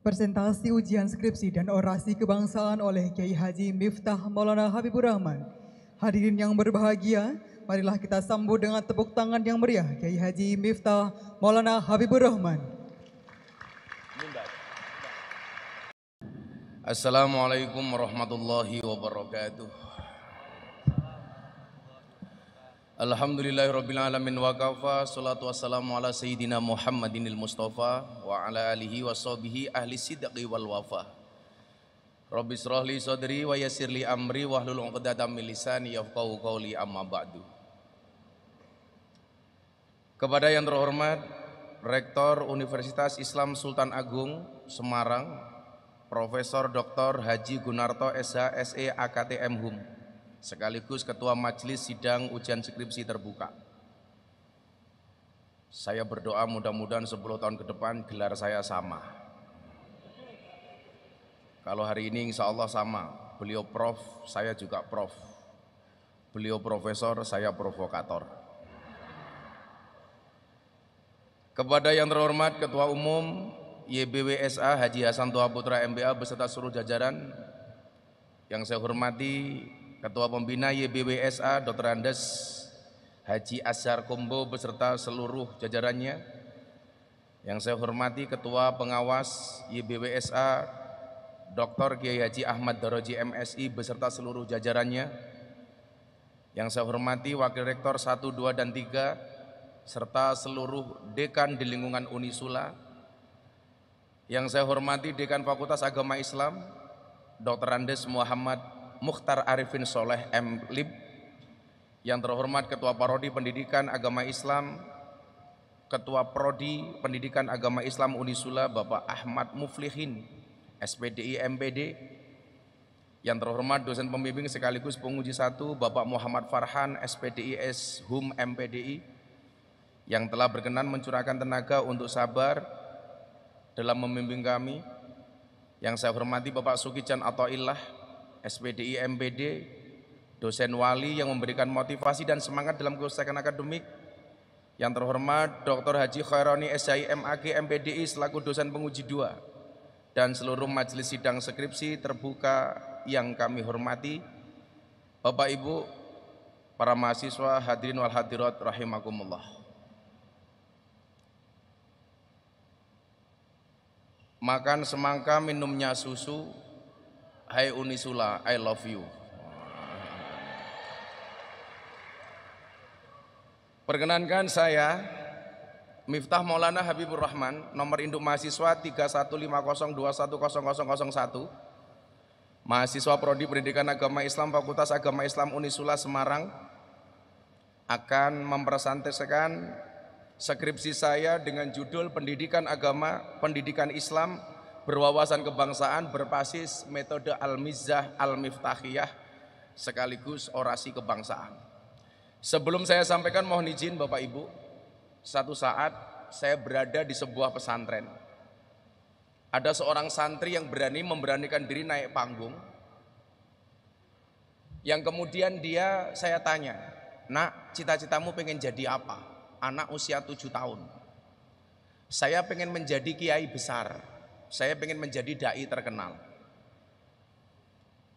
Presentasi ujian skripsi dan orasi kebangsaan oleh Kiai Haji Miftah Maulana Habibur Rahman. Hadirin yang berbahagia, marilah kita sambut dengan tepuk tangan yang meriah Kiai Haji Miftah Maulana Habibur Rahman. Assalamualaikum warahmatullahi wabarakatuh. Alhamdulillahirrabbilalamin wa kafa Salatu wassalamu ala sayyidina Muhammadinil Mustafa Wa ala alihi wa sahbihi ahli sidqi wal wafa Rabbi srohli sodri wa yasirli amri wa hlul uqdadam milisani yafqahu qawli amma ba'du Kepada yang terhormat Rektor Universitas Islam Sultan Agung Semarang Profesor Dr. Haji Gunarto SHSE AKTM HUM sekaligus Ketua Majelis Sidang Ujian Skripsi Terbuka. Saya berdoa mudah-mudahan 10 tahun ke depan gelar saya sama. Kalau hari ini insya Allah sama, beliau prof, saya juga prof. Beliau profesor, saya provokator. Kepada yang terhormat Ketua Umum YBWSA Haji Hasan Putra MBA beserta seluruh jajaran yang saya hormati Ketua Pembina YBWSA Dr. Andes Haji Azhar Kumbo beserta seluruh jajarannya yang saya hormati Ketua Pengawas YBWSA Dr. Kiai Haji Ahmad Daroji MSI beserta seluruh jajarannya yang saya hormati Wakil Rektor 1, 2, dan 3 serta seluruh dekan di lingkungan Unisula yang saya hormati Dekan Fakultas Agama Islam Dr. Andes Muhammad Mukhtar Arifin Soleh M. Lib, yang terhormat Ketua Parodi Pendidikan Agama Islam, Ketua Prodi Pendidikan Agama Islam Unisula Bapak Ahmad Muflihin, SPDI MPD, yang terhormat dosen pembimbing sekaligus penguji satu Bapak Muhammad Farhan, SPDI S. Hum MPDI, yang telah berkenan mencurahkan tenaga untuk sabar dalam membimbing kami, yang saya hormati Bapak Sukijan Ilah SPDI MPD, dosen wali yang memberikan motivasi dan semangat dalam kerusakan akademik. Yang terhormat Dr. Haji Khaironi SHI MAG MPDI selaku dosen penguji dua, dan seluruh majelis sidang skripsi terbuka yang kami hormati. Bapak Ibu, para mahasiswa hadirin wal hadirat rahimakumullah. Makan semangka, minumnya susu, Hai Unisula, I love you. Perkenankan saya Miftah Maulana Habibur Rahman, nomor induk mahasiswa 3150210001. Mahasiswa Prodi Pendidikan Agama Islam Fakultas Agama Islam Unisula Semarang akan mempresentasikan skripsi saya dengan judul Pendidikan Agama, Pendidikan Islam berwawasan kebangsaan berbasis metode Al-Mizah Al-Miftahiyah sekaligus orasi kebangsaan. Sebelum saya sampaikan mohon izin Bapak Ibu, satu saat saya berada di sebuah pesantren. Ada seorang santri yang berani memberanikan diri naik panggung. Yang kemudian dia saya tanya, "Nak, cita-citamu pengen jadi apa?" Anak usia 7 tahun. Saya pengen menjadi kiai besar. Saya ingin menjadi dai terkenal.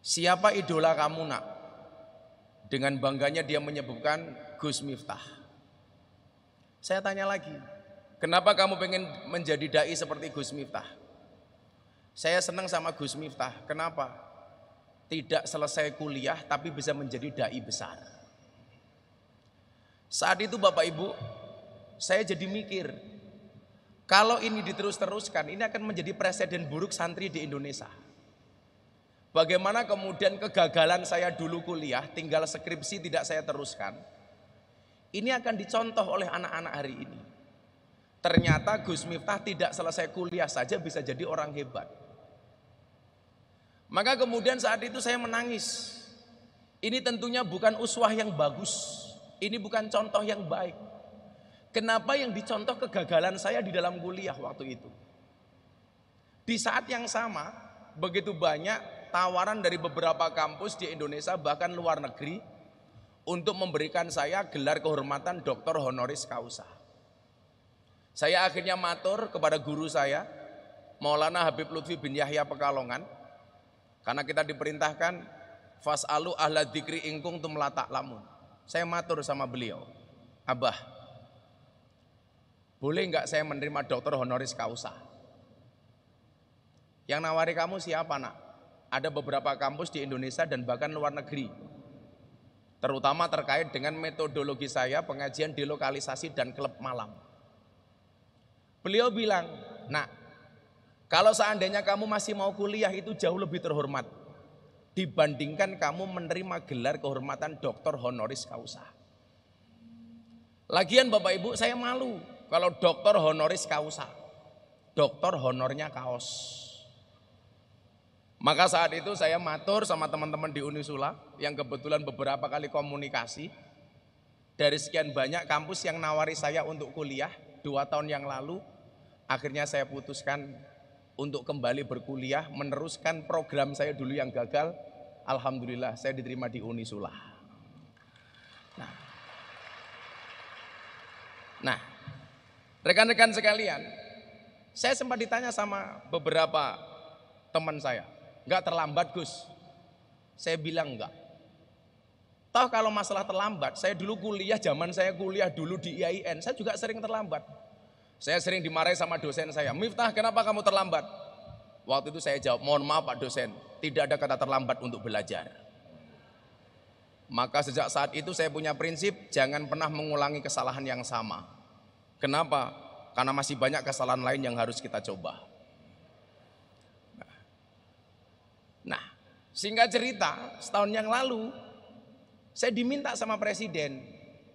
Siapa idola kamu nak? Dengan bangganya dia menyebutkan Gus Miftah. Saya tanya lagi, kenapa kamu ingin menjadi dai seperti Gus Miftah? Saya senang sama Gus Miftah. Kenapa? Tidak selesai kuliah tapi bisa menjadi dai besar. Saat itu Bapak Ibu, saya jadi mikir, kalau ini diterus-teruskan, ini akan menjadi presiden buruk santri di Indonesia. Bagaimana kemudian kegagalan saya dulu kuliah, tinggal skripsi tidak saya teruskan. Ini akan dicontoh oleh anak-anak hari ini. Ternyata Gus Miftah tidak selesai kuliah saja bisa jadi orang hebat. Maka kemudian saat itu saya menangis. Ini tentunya bukan uswah yang bagus. Ini bukan contoh yang baik. Kenapa yang dicontoh kegagalan saya di dalam kuliah waktu itu? Di saat yang sama, begitu banyak tawaran dari beberapa kampus di Indonesia bahkan luar negeri untuk memberikan saya gelar kehormatan doktor honoris causa. Saya akhirnya matur kepada guru saya, Maulana Habib Lutfi bin Yahya Pekalongan, karena kita diperintahkan fasalu ahla dikri ingkung tumlatak lamun. Saya matur sama beliau, Abah, boleh nggak saya menerima dokter honoris causa? Yang nawari kamu siapa nak? Ada beberapa kampus di Indonesia dan bahkan luar negeri. Terutama terkait dengan metodologi saya pengajian delokalisasi dan klub malam. Beliau bilang, nak kalau seandainya kamu masih mau kuliah itu jauh lebih terhormat. Dibandingkan kamu menerima gelar kehormatan doktor honoris causa. Lagian Bapak Ibu saya malu kalau dokter honoris kausa, dokter honornya kaos. Maka saat itu saya matur sama teman-teman di Unisula yang kebetulan beberapa kali komunikasi. Dari sekian banyak kampus yang nawari saya untuk kuliah dua tahun yang lalu, akhirnya saya putuskan untuk kembali berkuliah, meneruskan program saya dulu yang gagal. Alhamdulillah saya diterima di Unisula. Nah, nah Rekan-rekan sekalian, saya sempat ditanya sama beberapa teman saya, nggak terlambat Gus? Saya bilang nggak. Tahu kalau masalah terlambat, saya dulu kuliah, zaman saya kuliah dulu di IAIN, saya juga sering terlambat. Saya sering dimarahi sama dosen saya, Miftah kenapa kamu terlambat? Waktu itu saya jawab, mohon maaf Pak dosen, tidak ada kata terlambat untuk belajar. Maka sejak saat itu saya punya prinsip, jangan pernah mengulangi kesalahan yang sama. Kenapa? Karena masih banyak kesalahan lain yang harus kita coba. Nah, singkat cerita, setahun yang lalu saya diminta sama presiden,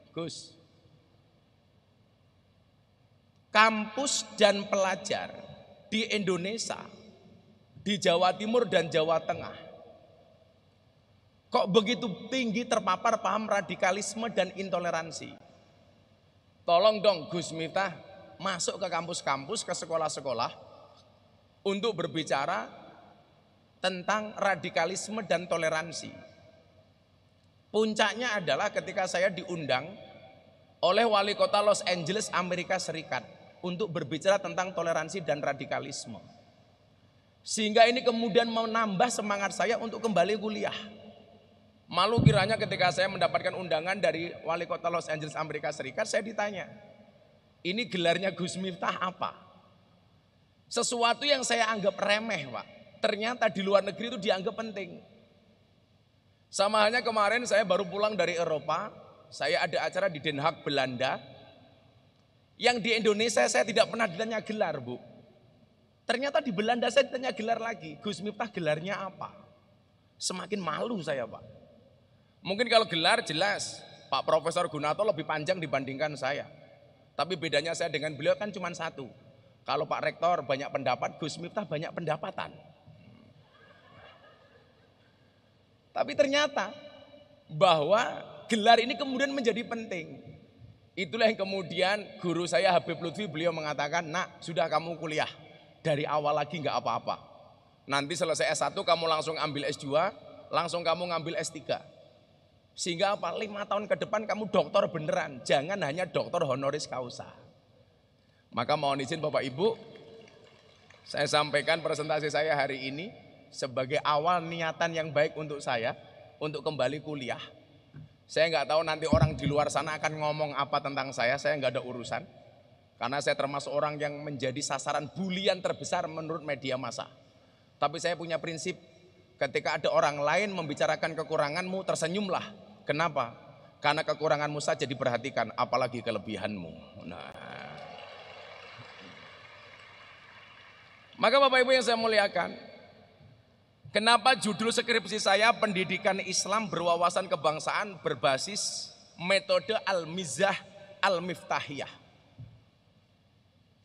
Gus, kampus dan pelajar di Indonesia, di Jawa Timur dan Jawa Tengah. Kok begitu tinggi terpapar paham radikalisme dan intoleransi? Tolong dong Gus mita masuk ke kampus-kampus, ke sekolah-sekolah untuk berbicara tentang radikalisme dan toleransi. Puncaknya adalah ketika saya diundang oleh wali kota Los Angeles Amerika Serikat untuk berbicara tentang toleransi dan radikalisme. Sehingga ini kemudian menambah semangat saya untuk kembali kuliah. Malu kiranya ketika saya mendapatkan undangan dari wali kota Los Angeles Amerika Serikat, saya ditanya, ini gelarnya Gus Miftah apa? Sesuatu yang saya anggap remeh Pak, ternyata di luar negeri itu dianggap penting. Sama halnya kemarin saya baru pulang dari Eropa, saya ada acara di Den Haag, Belanda. Yang di Indonesia saya tidak pernah ditanya gelar Bu. Ternyata di Belanda saya ditanya gelar lagi, Gus Miftah gelarnya apa? Semakin malu saya Pak. Mungkin kalau gelar jelas, Pak Profesor Gunato lebih panjang dibandingkan saya. Tapi bedanya saya dengan beliau kan cuma satu. Kalau Pak Rektor banyak pendapat, Gus Miftah banyak pendapatan. Tapi ternyata bahwa gelar ini kemudian menjadi penting. Itulah yang kemudian guru saya Habib Lutfi beliau mengatakan, nak sudah kamu kuliah dari awal lagi nggak apa-apa. Nanti selesai S1 kamu langsung ambil S2, langsung kamu ngambil S3. Sehingga apa? Lima tahun ke depan kamu dokter beneran. Jangan hanya dokter honoris causa. Maka mohon izin Bapak Ibu, saya sampaikan presentasi saya hari ini sebagai awal niatan yang baik untuk saya untuk kembali kuliah. Saya nggak tahu nanti orang di luar sana akan ngomong apa tentang saya, saya nggak ada urusan. Karena saya termasuk orang yang menjadi sasaran bulian terbesar menurut media massa. Tapi saya punya prinsip ketika ada orang lain membicarakan kekuranganmu tersenyumlah. Kenapa? Karena kekuranganmu saja diperhatikan, apalagi kelebihanmu. Nah. Maka Bapak Ibu yang saya muliakan, kenapa judul skripsi saya pendidikan Islam berwawasan kebangsaan berbasis metode Al-Mizah Al-Miftahiyah.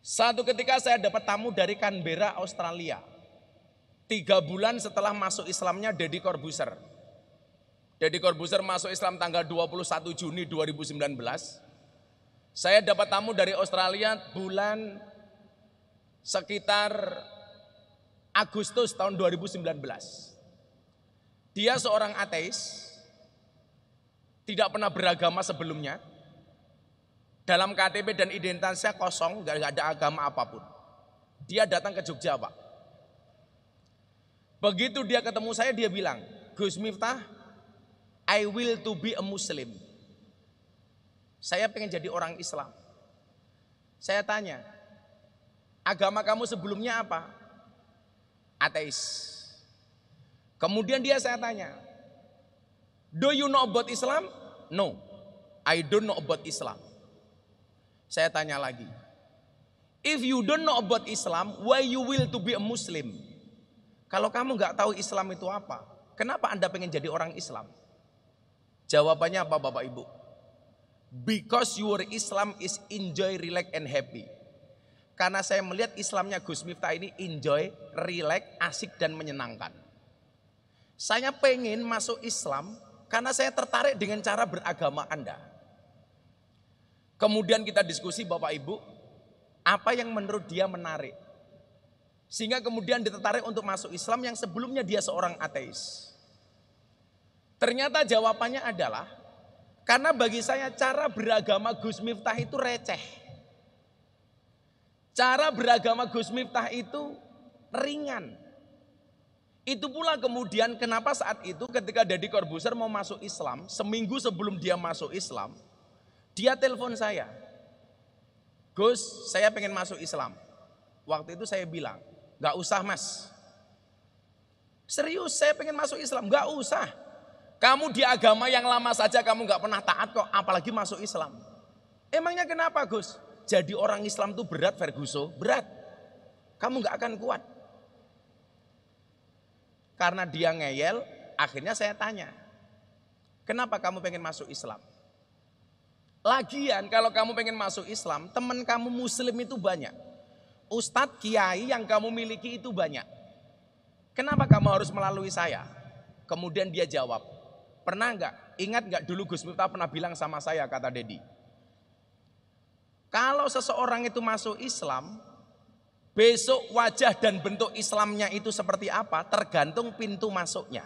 Satu ketika saya dapat tamu dari Canberra, Australia. Tiga bulan setelah masuk Islamnya Deddy Corbuzier. Deddy Corbuzier masuk Islam tanggal 21 Juni 2019. Saya dapat tamu dari Australia bulan sekitar Agustus tahun 2019. Dia seorang ateis, tidak pernah beragama sebelumnya. Dalam KTP dan identitasnya kosong, gak ada agama apapun. Dia datang ke Jogja, Pak. Begitu dia ketemu saya, dia bilang, Gus Miftah, I will to be a Muslim. Saya pengen jadi orang Islam. Saya tanya, agama kamu sebelumnya apa? Ateis. Kemudian dia saya tanya, do you know about Islam? No, I don't know about Islam. Saya tanya lagi, if you don't know about Islam, why you will to be a Muslim? Kalau kamu nggak tahu Islam itu apa, kenapa anda pengen jadi orang Islam? Jawabannya apa Bapak Ibu? Because your Islam is enjoy, relax and happy. Karena saya melihat Islamnya Gus Miftah ini enjoy, relax, asik dan menyenangkan. Saya pengen masuk Islam karena saya tertarik dengan cara beragama Anda. Kemudian kita diskusi Bapak Ibu, apa yang menurut dia menarik. Sehingga kemudian ditertarik untuk masuk Islam yang sebelumnya dia seorang ateis. Ternyata jawabannya adalah karena bagi saya cara beragama Gus Miftah itu receh. Cara beragama Gus Miftah itu ringan. Itu pula kemudian kenapa saat itu ketika Deddy Corbuzier mau masuk Islam, seminggu sebelum dia masuk Islam, dia telepon saya. Gus, saya pengen masuk Islam. Waktu itu saya bilang, gak usah mas. Serius, saya pengen masuk Islam, gak usah. Kamu di agama yang lama saja kamu nggak pernah taat kok, apalagi masuk Islam. Emangnya kenapa Gus? Jadi orang Islam tuh berat Ferguso, berat. Kamu nggak akan kuat. Karena dia ngeyel, akhirnya saya tanya. Kenapa kamu pengen masuk Islam? Lagian kalau kamu pengen masuk Islam, teman kamu muslim itu banyak. Ustadz kiai yang kamu miliki itu banyak. Kenapa kamu harus melalui saya? Kemudian dia jawab, Pernah nggak? Ingat nggak dulu Gus Miftah pernah bilang sama saya kata Dedi. Kalau seseorang itu masuk Islam, besok wajah dan bentuk Islamnya itu seperti apa tergantung pintu masuknya.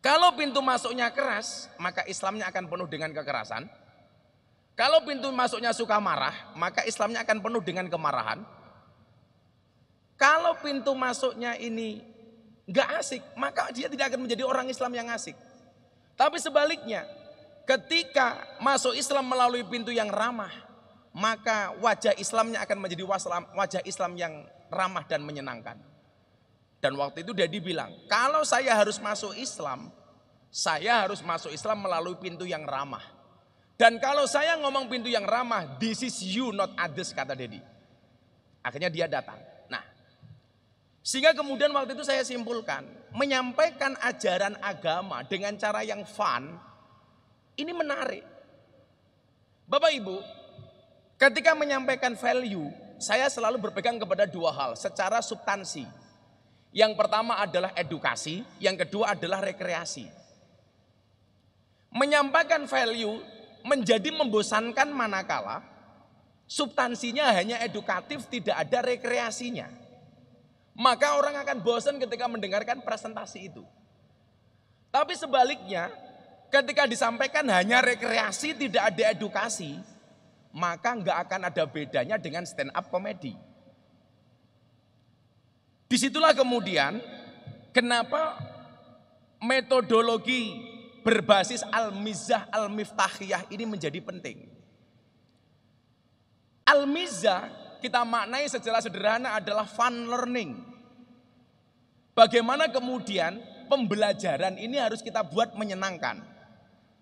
Kalau pintu masuknya keras, maka Islamnya akan penuh dengan kekerasan. Kalau pintu masuknya suka marah, maka Islamnya akan penuh dengan kemarahan. Kalau pintu masuknya ini nggak asik, maka dia tidak akan menjadi orang Islam yang asik. Tapi sebaliknya, ketika masuk Islam melalui pintu yang ramah, maka wajah Islamnya akan menjadi wajah Islam yang ramah dan menyenangkan. Dan waktu itu Dedi bilang, kalau saya harus masuk Islam, saya harus masuk Islam melalui pintu yang ramah. Dan kalau saya ngomong pintu yang ramah, this is you not others kata Dedi. Akhirnya dia datang. Sehingga kemudian waktu itu saya simpulkan, menyampaikan ajaran agama dengan cara yang fun, ini menarik. Bapak Ibu, ketika menyampaikan value, saya selalu berpegang kepada dua hal secara substansi. Yang pertama adalah edukasi, yang kedua adalah rekreasi. Menyampaikan value menjadi membosankan manakala substansinya hanya edukatif, tidak ada rekreasinya. Maka orang akan bosan ketika mendengarkan presentasi itu. Tapi sebaliknya, ketika disampaikan hanya rekreasi, tidak ada edukasi, maka nggak akan ada bedanya dengan stand up komedi. Disitulah kemudian kenapa metodologi berbasis al-mizah al-miftahiyah ini menjadi penting. Al-mizah kita maknai secara sederhana adalah fun learning. Bagaimana kemudian pembelajaran ini harus kita buat menyenangkan.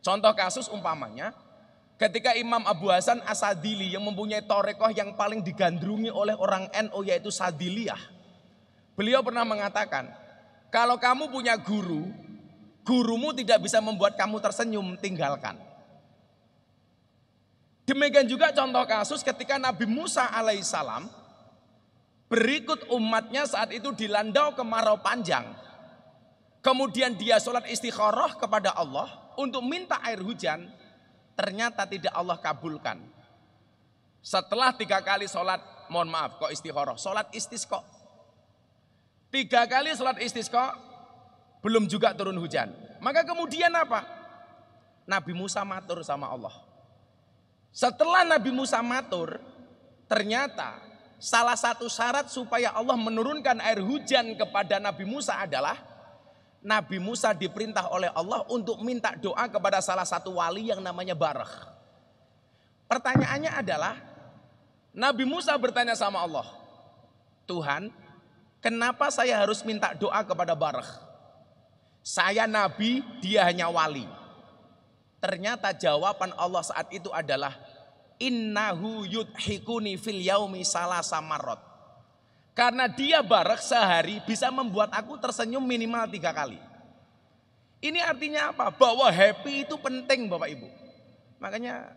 Contoh kasus umpamanya, ketika Imam Abu Hasan Asadili yang mempunyai torekoh yang paling digandrungi oleh orang NU NO yaitu Sadiliyah. Beliau pernah mengatakan, kalau kamu punya guru, gurumu tidak bisa membuat kamu tersenyum, tinggalkan. Demikian juga contoh kasus ketika Nabi Musa alaihissalam Berikut umatnya saat itu dilandau kemarau panjang. Kemudian dia sholat istikharah kepada Allah untuk minta air hujan. Ternyata tidak Allah kabulkan. Setelah tiga kali sholat, mohon maaf kok istikharah, sholat istisqo, Tiga kali sholat istisqo belum juga turun hujan. Maka kemudian apa? Nabi Musa matur sama Allah. Setelah Nabi Musa matur, ternyata salah satu syarat supaya Allah menurunkan air hujan kepada Nabi Musa adalah Nabi Musa diperintah oleh Allah untuk minta doa kepada salah satu wali yang namanya Barakh. Pertanyaannya adalah Nabi Musa bertanya sama Allah, "Tuhan, kenapa saya harus minta doa kepada Barakh? Saya nabi, dia hanya wali." Ternyata jawaban Allah saat itu adalah innahu yudhikuni fil yaumi salah samarot. Karena dia barek sehari bisa membuat aku tersenyum minimal tiga kali. Ini artinya apa? Bahwa happy itu penting Bapak Ibu. Makanya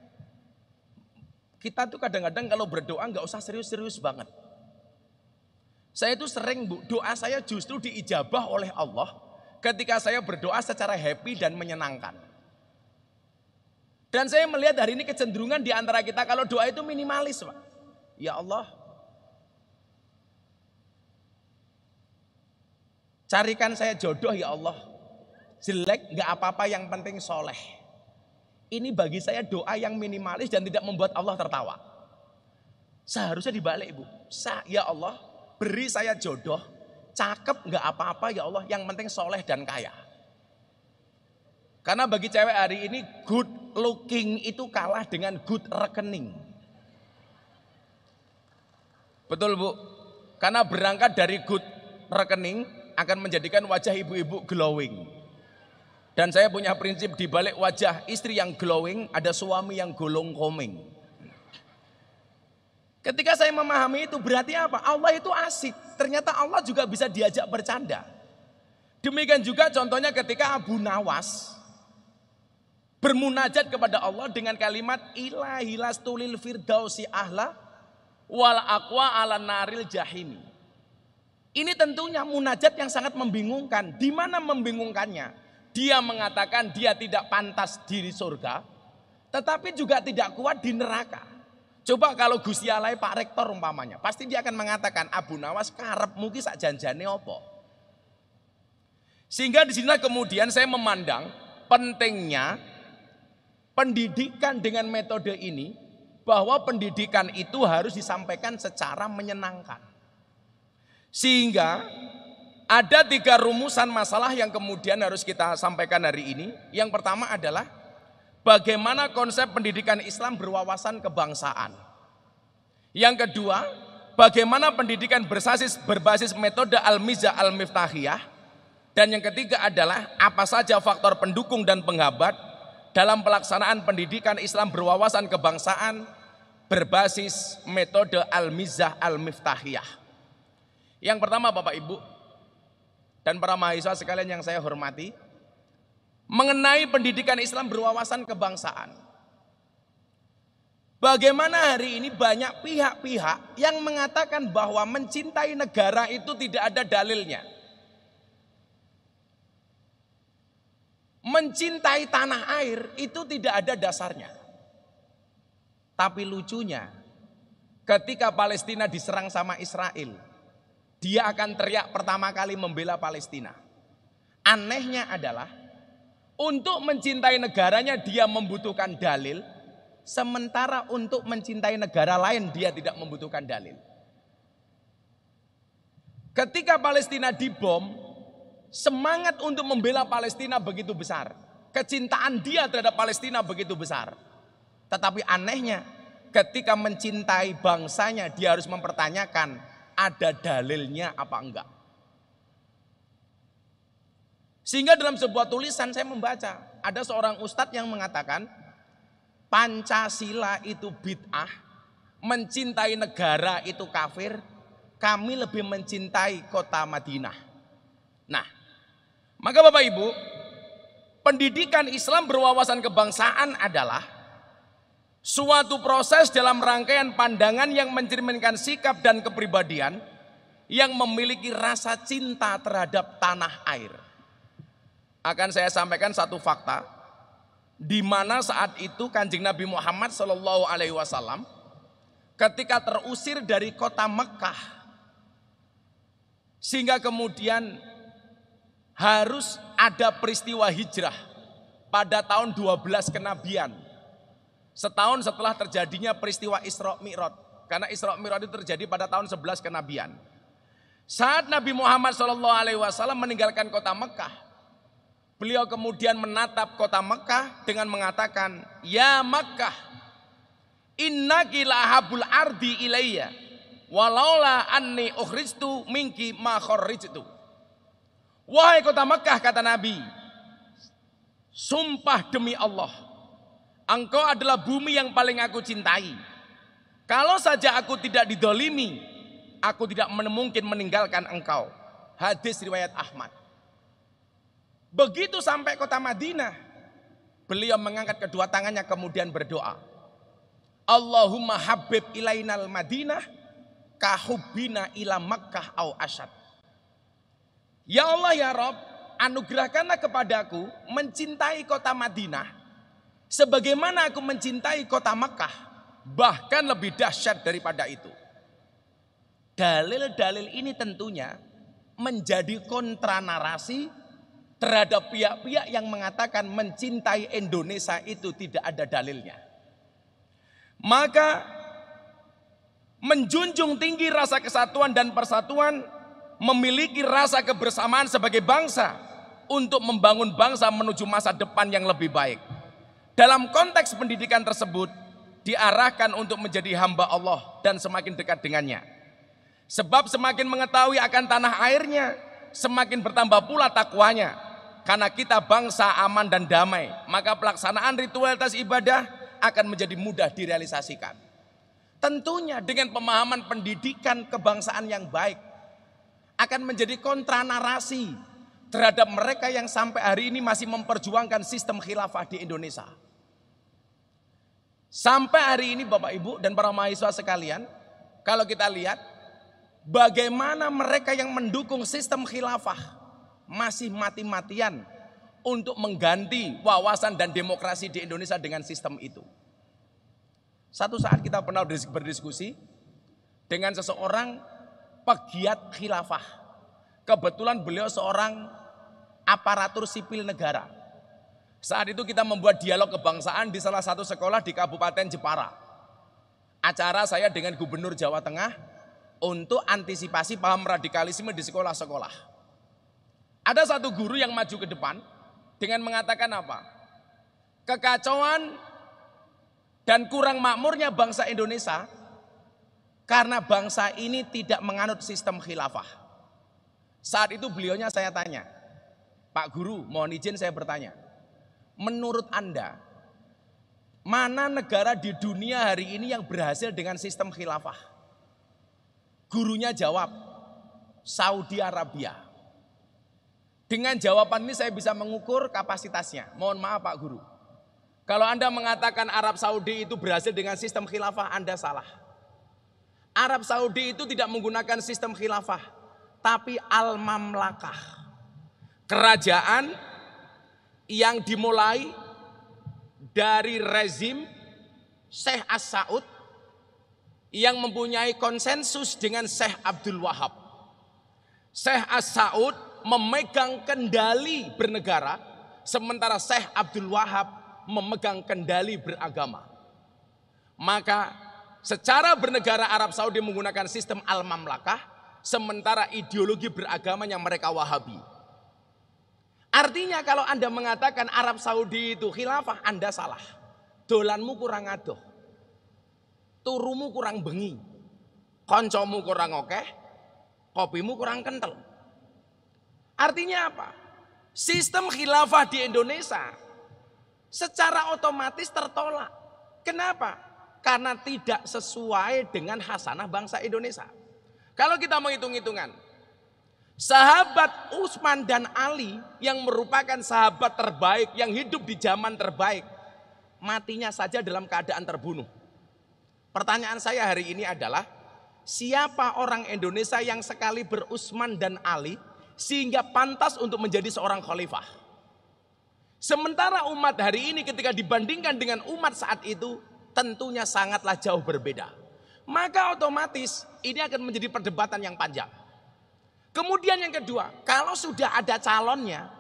kita tuh kadang-kadang kalau berdoa nggak usah serius-serius banget. Saya itu sering bu, doa saya justru diijabah oleh Allah ketika saya berdoa secara happy dan menyenangkan. Dan saya melihat hari ini kecenderungan di antara kita kalau doa itu minimalis, Pak. Ya Allah, carikan saya jodoh ya Allah. Jelek nggak apa-apa yang penting soleh. Ini bagi saya doa yang minimalis dan tidak membuat Allah tertawa. Seharusnya dibalik ibu. Sa ya Allah beri saya jodoh, cakep nggak apa-apa ya Allah. Yang penting soleh dan kaya. Karena bagi cewek hari ini good looking itu kalah dengan good rekening. Betul bu? Karena berangkat dari good rekening akan menjadikan wajah ibu-ibu glowing. Dan saya punya prinsip di balik wajah istri yang glowing ada suami yang golong koming. Ketika saya memahami itu berarti apa? Allah itu asik. Ternyata Allah juga bisa diajak bercanda. Demikian juga contohnya ketika Abu Nawas bermunajat kepada Allah dengan kalimat ilahi lastulil firdausi ahla wal aqwa ala naril jahimi. Ini tentunya munajat yang sangat membingungkan. Di mana membingungkannya? Dia mengatakan dia tidak pantas diri surga, tetapi juga tidak kuat di neraka. Coba kalau Gusti Allah Pak Rektor umpamanya, pasti dia akan mengatakan Abu Nawas karep mungkin sak janjane opo. Sehingga di sini kemudian saya memandang pentingnya pendidikan dengan metode ini bahwa pendidikan itu harus disampaikan secara menyenangkan. Sehingga ada tiga rumusan masalah yang kemudian harus kita sampaikan hari ini. Yang pertama adalah bagaimana konsep pendidikan Islam berwawasan kebangsaan. Yang kedua, bagaimana pendidikan bersasis, berbasis metode al miza Al-Miftahiyah. Dan yang ketiga adalah apa saja faktor pendukung dan penghambat dalam pelaksanaan pendidikan Islam berwawasan kebangsaan berbasis metode Al-Mizah Al-Miftahiyah. Yang pertama Bapak Ibu dan para mahasiswa sekalian yang saya hormati, mengenai pendidikan Islam berwawasan kebangsaan. Bagaimana hari ini banyak pihak-pihak yang mengatakan bahwa mencintai negara itu tidak ada dalilnya. mencintai tanah air itu tidak ada dasarnya. Tapi lucunya, ketika Palestina diserang sama Israel, dia akan teriak pertama kali membela Palestina. Anehnya adalah, untuk mencintai negaranya dia membutuhkan dalil, sementara untuk mencintai negara lain dia tidak membutuhkan dalil. Ketika Palestina dibom, Semangat untuk membela Palestina begitu besar. Kecintaan dia terhadap Palestina begitu besar. Tetapi anehnya ketika mencintai bangsanya dia harus mempertanyakan ada dalilnya apa enggak. Sehingga dalam sebuah tulisan saya membaca ada seorang ustadz yang mengatakan Pancasila itu bid'ah, mencintai negara itu kafir, kami lebih mencintai kota Madinah. Nah, maka Bapak Ibu, pendidikan Islam berwawasan kebangsaan adalah suatu proses dalam rangkaian pandangan yang mencerminkan sikap dan kepribadian yang memiliki rasa cinta terhadap tanah air. Akan saya sampaikan satu fakta di mana saat itu Kanjeng Nabi Muhammad Shallallahu alaihi wasallam ketika terusir dari kota Mekah sehingga kemudian harus ada peristiwa hijrah pada tahun 12 kenabian. Setahun setelah terjadinya peristiwa Isra Mi'raj. Karena Isra Mi'raj itu terjadi pada tahun 11 kenabian. Saat Nabi Muhammad Shallallahu alaihi wasallam meninggalkan kota Mekah, beliau kemudian menatap kota Mekah dengan mengatakan, "Ya Mekah, innaki lahabul ardi ilayya, walaula anni ukhristu minki ma kharrijtu." Wahai kota Mekah kata Nabi, sumpah demi Allah, engkau adalah bumi yang paling aku cintai. Kalau saja aku tidak didolimi, aku tidak mungkin meninggalkan engkau. Hadis riwayat Ahmad. Begitu sampai kota Madinah, beliau mengangkat kedua tangannya kemudian berdoa. Allahumma habib ilainal Madinah kahubina ila Makkah au asyad. Ya Allah ya Rob, anugerahkanlah kepadaku mencintai kota Madinah. Sebagaimana aku mencintai kota Mekah. Bahkan lebih dahsyat daripada itu. Dalil-dalil ini tentunya menjadi kontra narasi terhadap pihak-pihak yang mengatakan mencintai Indonesia itu tidak ada dalilnya. Maka menjunjung tinggi rasa kesatuan dan persatuan memiliki rasa kebersamaan sebagai bangsa untuk membangun bangsa menuju masa depan yang lebih baik. Dalam konteks pendidikan tersebut diarahkan untuk menjadi hamba Allah dan semakin dekat dengannya. Sebab semakin mengetahui akan tanah airnya, semakin bertambah pula takwanya. Karena kita bangsa aman dan damai, maka pelaksanaan ritualitas ibadah akan menjadi mudah direalisasikan. Tentunya dengan pemahaman pendidikan kebangsaan yang baik, akan menjadi kontra narasi terhadap mereka yang sampai hari ini masih memperjuangkan sistem khilafah di Indonesia. Sampai hari ini Bapak Ibu dan para mahasiswa sekalian, kalau kita lihat bagaimana mereka yang mendukung sistem khilafah masih mati-matian untuk mengganti wawasan dan demokrasi di Indonesia dengan sistem itu. Satu saat kita pernah berdiskusi dengan seseorang pegiat khilafah. Kebetulan beliau seorang aparatur sipil negara. Saat itu kita membuat dialog kebangsaan di salah satu sekolah di Kabupaten Jepara. Acara saya dengan Gubernur Jawa Tengah untuk antisipasi paham radikalisme di sekolah-sekolah. Ada satu guru yang maju ke depan dengan mengatakan apa? Kekacauan dan kurang makmurnya bangsa Indonesia karena bangsa ini tidak menganut sistem khilafah. Saat itu beliaunya saya tanya, Pak Guru, mohon izin saya bertanya. Menurut Anda, mana negara di dunia hari ini yang berhasil dengan sistem khilafah? Gurunya jawab, Saudi Arabia. Dengan jawaban ini saya bisa mengukur kapasitasnya. Mohon maaf Pak Guru. Kalau Anda mengatakan Arab Saudi itu berhasil dengan sistem khilafah, Anda salah. Arab Saudi itu tidak menggunakan sistem khilafah, tapi al-mamlakah. Kerajaan yang dimulai dari rezim Syekh As-Saud yang mempunyai konsensus dengan Syekh Abdul Wahab. Syekh As-Saud memegang kendali bernegara, sementara Syekh Abdul Wahab memegang kendali beragama. Maka Secara bernegara Arab Saudi menggunakan sistem al-mamlakah, sementara ideologi beragamanya mereka Wahabi. Artinya kalau Anda mengatakan Arab Saudi itu khilafah, Anda salah. Dolanmu kurang adoh. Turumu kurang bengi. Koncomu kurang oke, Kopimu kurang kental. Artinya apa? Sistem khilafah di Indonesia secara otomatis tertolak. Kenapa? Karena tidak sesuai dengan hasanah bangsa Indonesia. Kalau kita menghitung hitungan sahabat Utsman dan Ali yang merupakan sahabat terbaik, yang hidup di zaman terbaik, matinya saja dalam keadaan terbunuh. Pertanyaan saya hari ini adalah, siapa orang Indonesia yang sekali berusman dan Ali sehingga pantas untuk menjadi seorang khalifah? Sementara umat hari ini ketika dibandingkan dengan umat saat itu, tentunya sangatlah jauh berbeda. Maka otomatis ini akan menjadi perdebatan yang panjang. Kemudian yang kedua, kalau sudah ada calonnya,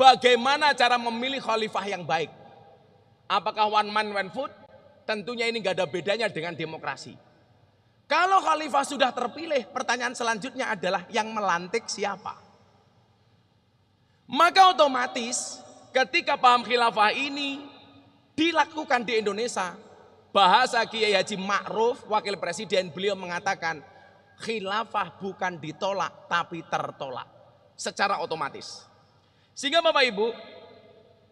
bagaimana cara memilih khalifah yang baik? Apakah one man one food? Tentunya ini nggak ada bedanya dengan demokrasi. Kalau khalifah sudah terpilih, pertanyaan selanjutnya adalah yang melantik siapa? Maka otomatis ketika paham khilafah ini dilakukan di Indonesia, Bahasa Kiai Haji Ma'ruf, wakil presiden, beliau mengatakan khilafah bukan ditolak tapi tertolak secara otomatis. Sehingga Bapak Ibu,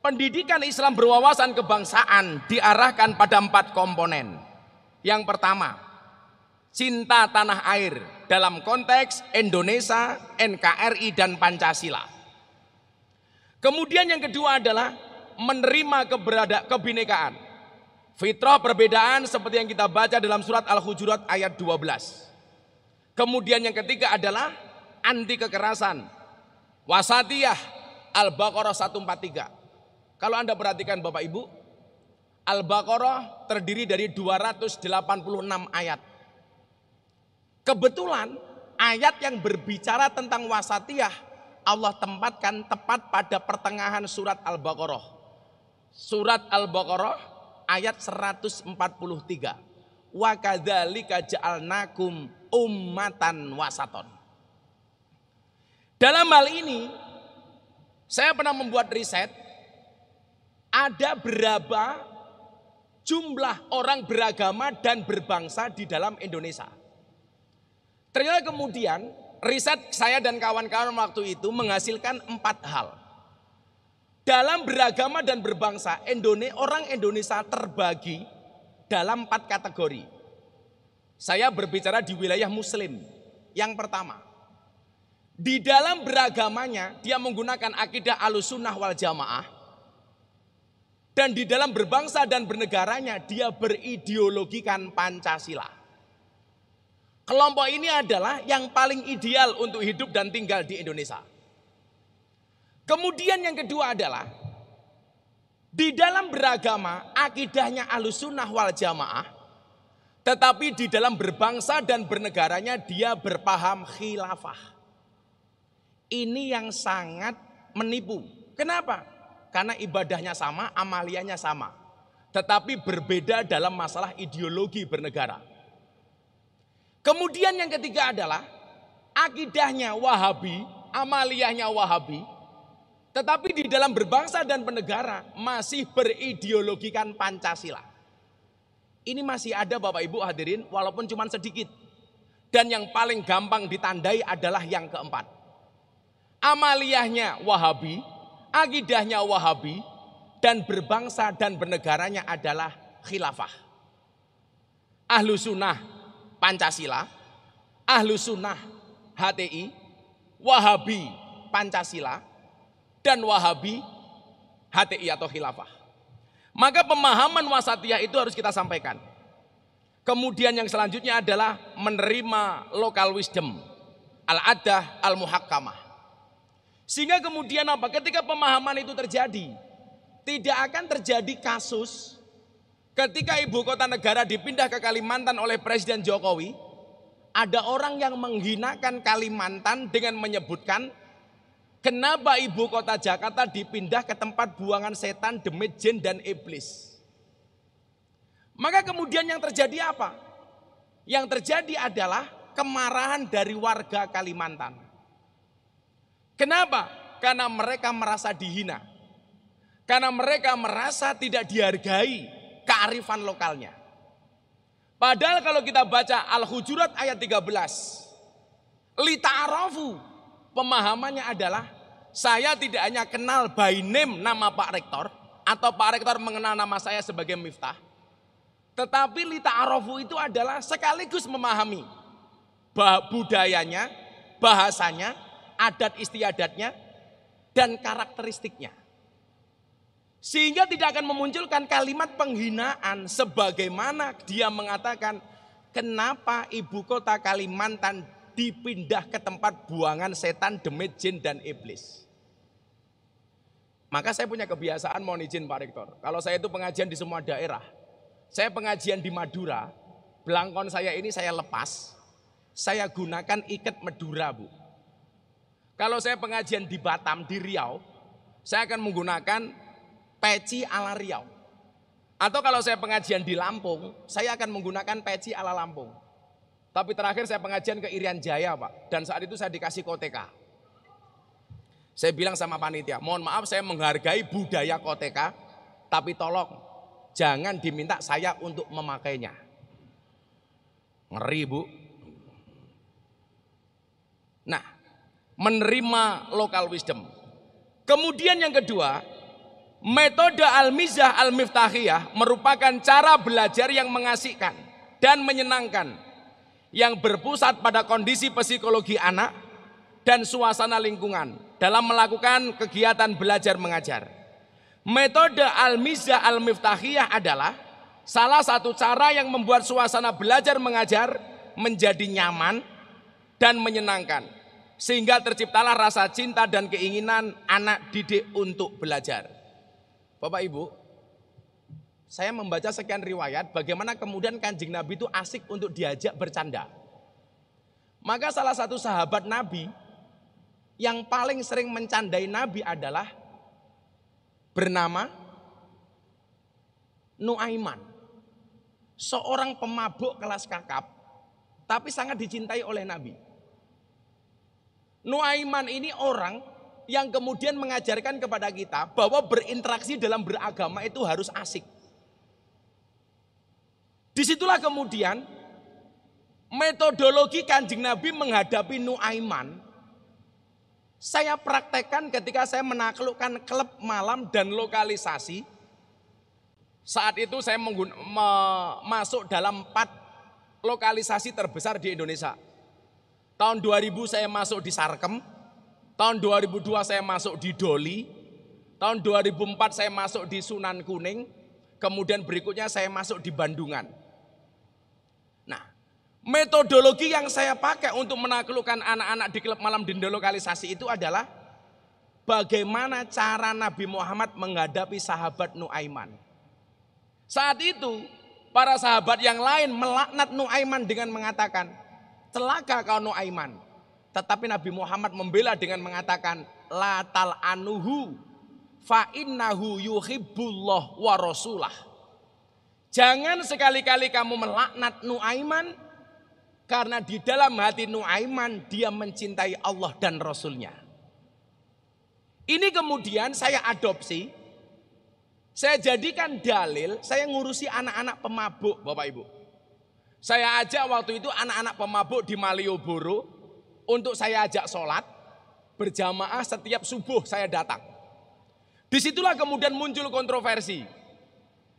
pendidikan Islam berwawasan kebangsaan diarahkan pada empat komponen. Yang pertama, cinta tanah air dalam konteks Indonesia, NKRI, dan Pancasila. Kemudian yang kedua adalah menerima keberadaan kebinekaan. Fitrah perbedaan seperti yang kita baca dalam surat Al-Hujurat ayat 12. Kemudian yang ketiga adalah anti kekerasan. Wasatiyah Al-Baqarah 143. Kalau Anda perhatikan Bapak Ibu, Al-Baqarah terdiri dari 286 ayat. Kebetulan ayat yang berbicara tentang wasatiyah Allah tempatkan tepat pada pertengahan surat Al-Baqarah. Surat Al-Baqarah ayat 143. Wa kadzalika ja'alnakum ummatan wasaton. Dalam hal ini saya pernah membuat riset ada berapa jumlah orang beragama dan berbangsa di dalam Indonesia. Ternyata kemudian riset saya dan kawan-kawan waktu itu menghasilkan empat hal. Dalam beragama dan berbangsa, Indonesia, orang Indonesia terbagi dalam empat kategori. Saya berbicara di wilayah Muslim. Yang pertama, di dalam beragamanya dia menggunakan akidah alusunnah wal jamaah. Dan di dalam berbangsa dan bernegaranya dia berideologikan Pancasila. Kelompok ini adalah yang paling ideal untuk hidup dan tinggal di Indonesia. Kemudian yang kedua adalah di dalam beragama akidahnya alus sunnah wal jamaah tetapi di dalam berbangsa dan bernegaranya dia berpaham khilafah. Ini yang sangat menipu. Kenapa? Karena ibadahnya sama, amaliannya sama. Tetapi berbeda dalam masalah ideologi bernegara. Kemudian yang ketiga adalah akidahnya Wahabi, amaliyahnya Wahabi, tetapi di dalam berbangsa dan penegara masih berideologikan Pancasila. Ini masih ada Bapak Ibu hadirin walaupun cuma sedikit. Dan yang paling gampang ditandai adalah yang keempat. Amaliyahnya Wahabi, akidahnya Wahabi, dan berbangsa dan bernegaranya adalah khilafah. Ahlu sunnah Pancasila, ahlu sunnah HTI, Wahabi Pancasila, dan Wahabi, HTI atau khilafah. Maka pemahaman wasatiyah itu harus kita sampaikan. Kemudian yang selanjutnya adalah menerima local wisdom. Al-adah al-muhakkamah. Sehingga kemudian apa? Ketika pemahaman itu terjadi, tidak akan terjadi kasus ketika ibu kota negara dipindah ke Kalimantan oleh Presiden Jokowi, ada orang yang menghinakan Kalimantan dengan menyebutkan Kenapa ibu kota Jakarta dipindah ke tempat buangan setan, demit, jin, dan iblis? Maka kemudian yang terjadi apa? Yang terjadi adalah kemarahan dari warga Kalimantan. Kenapa? Karena mereka merasa dihina. Karena mereka merasa tidak dihargai kearifan lokalnya. Padahal kalau kita baca Al-Hujurat ayat 13. Lita Pemahamannya adalah saya tidak hanya kenal by name nama Pak Rektor atau Pak Rektor mengenal nama saya sebagai Miftah. Tetapi Lita Arofu itu adalah sekaligus memahami budayanya, bahasanya, adat istiadatnya, dan karakteristiknya. Sehingga tidak akan memunculkan kalimat penghinaan sebagaimana dia mengatakan kenapa ibu kota Kalimantan dipindah ke tempat buangan setan, demit, jin, dan iblis. Maka saya punya kebiasaan mohon izin Pak Rektor. Kalau saya itu pengajian di semua daerah. Saya pengajian di Madura, belangkon saya ini saya lepas. Saya gunakan ikat Madura, Bu. Kalau saya pengajian di Batam, di Riau, saya akan menggunakan peci ala Riau. Atau kalau saya pengajian di Lampung, saya akan menggunakan peci ala Lampung. Tapi terakhir saya pengajian ke Irian Jaya Pak. Dan saat itu saya dikasih koteka. Saya bilang sama panitia, mohon maaf saya menghargai budaya koteka. Tapi tolong jangan diminta saya untuk memakainya. Ngeri Bu. Nah, menerima local wisdom. Kemudian yang kedua, metode Al-Mizah Al-Miftahiyah merupakan cara belajar yang mengasihkan dan menyenangkan yang berpusat pada kondisi psikologi anak dan suasana lingkungan dalam melakukan kegiatan belajar mengajar. Metode Al-Mizah Al-Miftahiyah adalah salah satu cara yang membuat suasana belajar mengajar menjadi nyaman dan menyenangkan. Sehingga terciptalah rasa cinta dan keinginan anak didik untuk belajar. Bapak Ibu, saya membaca sekian riwayat bagaimana kemudian kanjeng Nabi itu asik untuk diajak bercanda. Maka salah satu sahabat Nabi yang paling sering mencandai Nabi adalah bernama Nuaiman. Seorang pemabuk kelas kakap tapi sangat dicintai oleh Nabi. Nuaiman ini orang yang kemudian mengajarkan kepada kita bahwa berinteraksi dalam beragama itu harus asik. Disitulah kemudian metodologi kanjeng Nabi menghadapi Nuaiman. Saya praktekkan ketika saya menaklukkan klub malam dan lokalisasi. Saat itu saya me- masuk dalam empat lokalisasi terbesar di Indonesia. Tahun 2000 saya masuk di Sarkem, tahun 2002 saya masuk di Doli, tahun 2004 saya masuk di Sunan Kuning, kemudian berikutnya saya masuk di Bandungan. Metodologi yang saya pakai untuk menaklukkan anak-anak di klub malam denda lokalisasi itu adalah bagaimana cara Nabi Muhammad menghadapi sahabat Nuaiman. Saat itu para sahabat yang lain melaknat Nuaiman dengan mengatakan, celaka kau Nuaiman. Tetapi Nabi Muhammad membela dengan mengatakan, latal anuhu fa innahu yuhibbullah wa rasulah. Jangan sekali-kali kamu melaknat Nuaiman karena di dalam hati Nuaiman dia mencintai Allah dan Rasulnya. Ini kemudian saya adopsi. Saya jadikan dalil, saya ngurusi anak-anak pemabuk Bapak Ibu. Saya ajak waktu itu anak-anak pemabuk di Malioboro untuk saya ajak sholat berjamaah setiap subuh saya datang. Disitulah kemudian muncul kontroversi.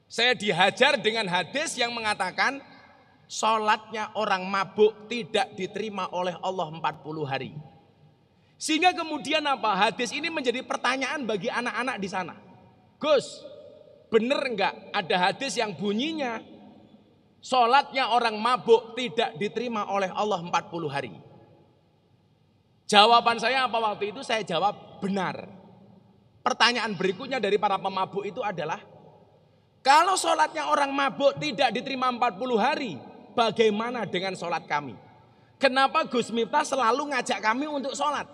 Saya dihajar dengan hadis yang mengatakan Sholatnya orang mabuk tidak diterima oleh Allah 40 hari. Sehingga kemudian apa? Hadis ini menjadi pertanyaan bagi anak-anak di sana. Gus, benar enggak ada hadis yang bunyinya sholatnya orang mabuk tidak diterima oleh Allah 40 hari? Jawaban saya apa waktu itu? Saya jawab benar. Pertanyaan berikutnya dari para pemabuk itu adalah, kalau sholatnya orang mabuk tidak diterima 40 hari, Bagaimana dengan sholat kami? Kenapa Gus Miftah selalu ngajak kami untuk sholat?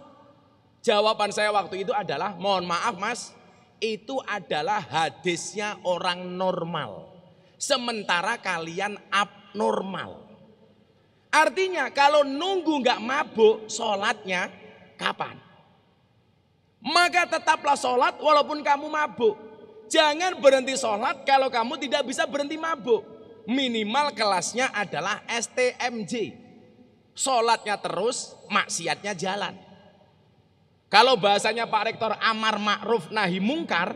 Jawaban saya waktu itu adalah, mohon maaf mas, itu adalah hadisnya orang normal. Sementara kalian abnormal. Artinya kalau nunggu nggak mabuk, sholatnya kapan? Maka tetaplah sholat walaupun kamu mabuk. Jangan berhenti sholat kalau kamu tidak bisa berhenti mabuk. Minimal kelasnya adalah STMJ. Sholatnya terus, maksiatnya jalan. Kalau bahasanya Pak Rektor Amar Ma'ruf Nahi Mungkar,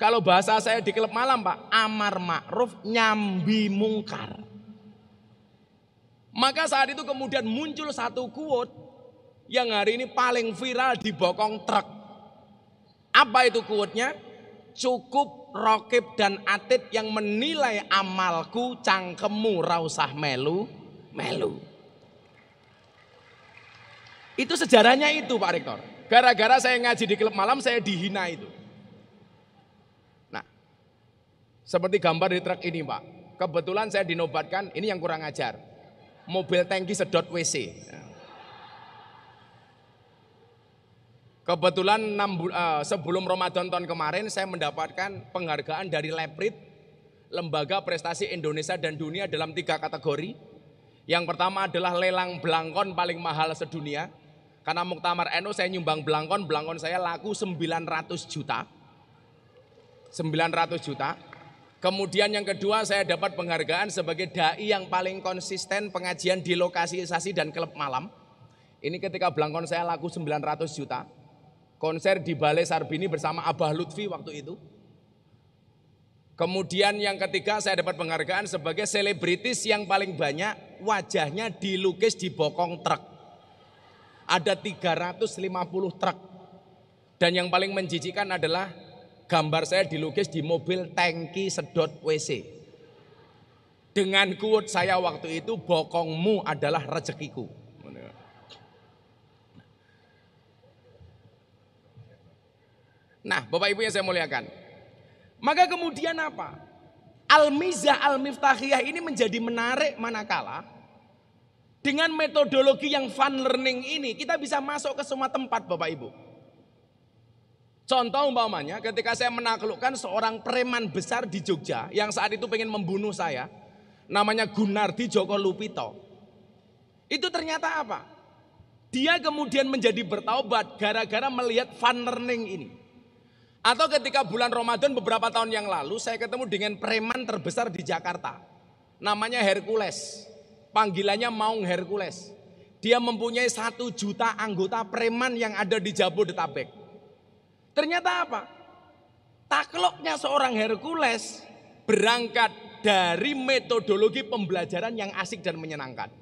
kalau bahasa saya di klub malam Pak, Amar Ma'ruf Nyambi Mungkar. Maka saat itu kemudian muncul satu quote yang hari ini paling viral di bokong truk. Apa itu quote-nya? cukup rokib dan atid yang menilai amalku cangkemmu rausah melu melu itu sejarahnya itu Pak Rektor gara-gara saya ngaji di klub malam saya dihina itu nah seperti gambar di truk ini Pak kebetulan saya dinobatkan ini yang kurang ajar mobil tangki sedot WC Kebetulan 6 uh, eh, sebelum Ramadan tahun kemarin saya mendapatkan penghargaan dari Leprit, Lembaga Prestasi Indonesia dan Dunia dalam tiga kategori. Yang pertama adalah lelang belangkon paling mahal sedunia. Karena Muktamar NU saya nyumbang belangkon, belangkon saya laku 900 juta. 900 juta. Kemudian yang kedua saya dapat penghargaan sebagai dai yang paling konsisten pengajian di lokasi sasi dan klub malam. Ini ketika belangkon saya laku 900 juta konser di Balai Sarbini bersama Abah Lutfi waktu itu. Kemudian yang ketiga saya dapat penghargaan sebagai selebritis yang paling banyak wajahnya dilukis di bokong truk. Ada 350 truk. Dan yang paling menjijikan adalah gambar saya dilukis di mobil tangki sedot WC. Dengan kuat saya waktu itu, bokongmu adalah rezekiku. Nah, Bapak Ibu yang saya muliakan. Maka kemudian apa? Al-Mizah Al-Miftahiyah ini menjadi menarik manakala dengan metodologi yang fun learning ini kita bisa masuk ke semua tempat Bapak Ibu. Contoh umpamanya ketika saya menaklukkan seorang preman besar di Jogja yang saat itu pengen membunuh saya. Namanya Gunardi Joko Lupito. Itu ternyata apa? Dia kemudian menjadi bertaubat gara-gara melihat fun learning ini. Atau ketika bulan Ramadan beberapa tahun yang lalu saya ketemu dengan preman terbesar di Jakarta. Namanya Hercules. Panggilannya Maung Hercules. Dia mempunyai satu juta anggota preman yang ada di Jabodetabek. Ternyata apa? Takloknya seorang Hercules berangkat dari metodologi pembelajaran yang asik dan menyenangkan.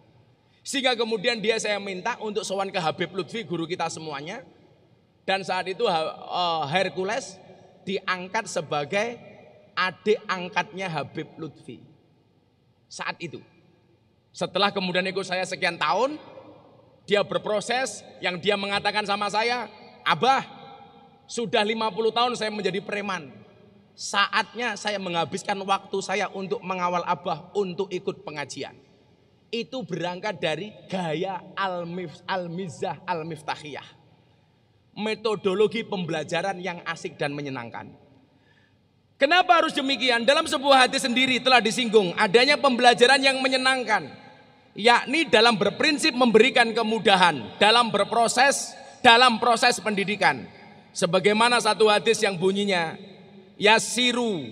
Sehingga kemudian dia saya minta untuk sowan ke Habib Lutfi, guru kita semuanya dan saat itu eh, Hercules diangkat sebagai adik angkatnya Habib Lutfi. Saat itu. Setelah kemudian ikut saya sekian tahun, dia berproses yang dia mengatakan sama saya, Abah, sudah 50 tahun saya menjadi preman. Saatnya saya menghabiskan waktu saya untuk mengawal Abah untuk ikut pengajian. Itu berangkat dari gaya Al-Mizah Al-Miftahiyah metodologi pembelajaran yang asik dan menyenangkan. Kenapa harus demikian? Dalam sebuah hadis sendiri telah disinggung adanya pembelajaran yang menyenangkan, yakni dalam berprinsip memberikan kemudahan dalam berproses dalam proses pendidikan. Sebagaimana satu hadis yang bunyinya, yasiru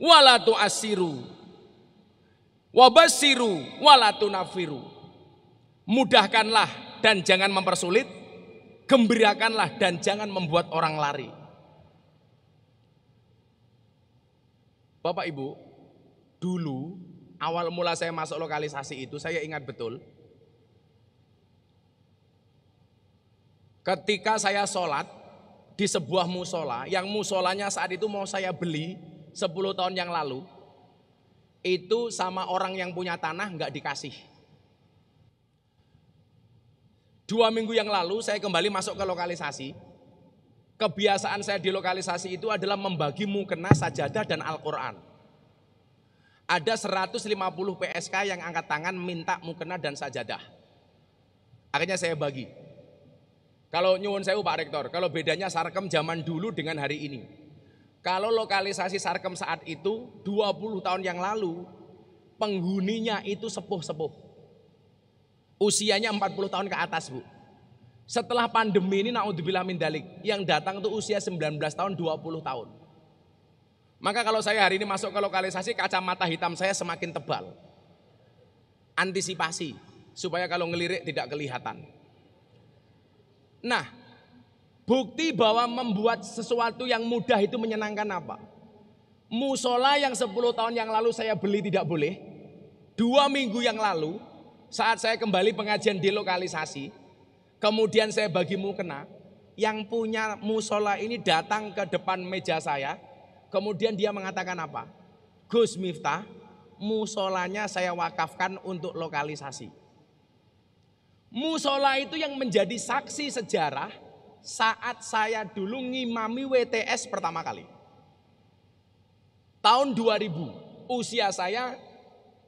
walatu asiru, wabasiru walatu nafiru. Mudahkanlah dan jangan mempersulit, Gembirakanlah dan jangan membuat orang lari. Bapak Ibu, dulu awal mula saya masuk lokalisasi itu saya ingat betul. Ketika saya sholat di sebuah musola, yang musolanya saat itu mau saya beli 10 tahun yang lalu, itu sama orang yang punya tanah nggak dikasih. Dua minggu yang lalu saya kembali masuk ke lokalisasi. Kebiasaan saya di lokalisasi itu adalah membagi mukena, sajadah, dan Al-Quran. Ada 150 PSK yang angkat tangan minta mukena dan sajadah. Akhirnya saya bagi. Kalau nyuwun saya Pak Rektor, kalau bedanya sarkem zaman dulu dengan hari ini. Kalau lokalisasi sarkem saat itu 20 tahun yang lalu penghuninya itu sepuh-sepuh. Usianya 40 tahun ke atas, Bu. Setelah pandemi ini naudzubillah min dalik, yang datang itu usia 19 tahun, 20 tahun. Maka kalau saya hari ini masuk ke lokalisasi, kacamata hitam saya semakin tebal. Antisipasi, supaya kalau ngelirik tidak kelihatan. Nah, bukti bahwa membuat sesuatu yang mudah itu menyenangkan apa? Musola yang 10 tahun yang lalu saya beli tidak boleh. Dua minggu yang lalu saat saya kembali pengajian di lokalisasi, kemudian saya bagimu kena, yang punya musola ini datang ke depan meja saya, kemudian dia mengatakan apa? Gus Miftah, musolanya saya wakafkan untuk lokalisasi. Musola itu yang menjadi saksi sejarah saat saya dulu ngimami WTS pertama kali. Tahun 2000, usia saya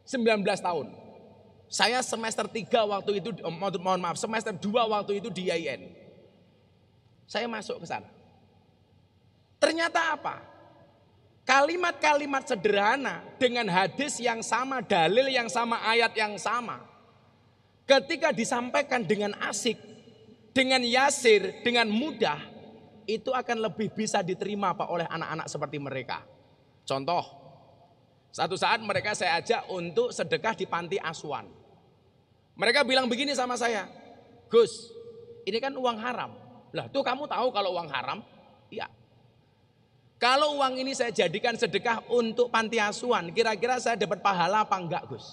19 tahun. Saya semester 3 waktu itu, eh, mohon maaf, semester 2 waktu itu di IAIN. Saya masuk ke sana. Ternyata apa? Kalimat-kalimat sederhana dengan hadis yang sama, dalil yang sama, ayat yang sama. Ketika disampaikan dengan asik, dengan yasir, dengan mudah, itu akan lebih bisa diterima Pak oleh anak-anak seperti mereka. Contoh, satu saat mereka saya ajak untuk sedekah di panti asuhan. Mereka bilang begini sama saya, Gus, ini kan uang haram. Lah tuh kamu tahu kalau uang haram? Iya. Kalau uang ini saya jadikan sedekah untuk panti asuhan, kira-kira saya dapat pahala apa enggak Gus?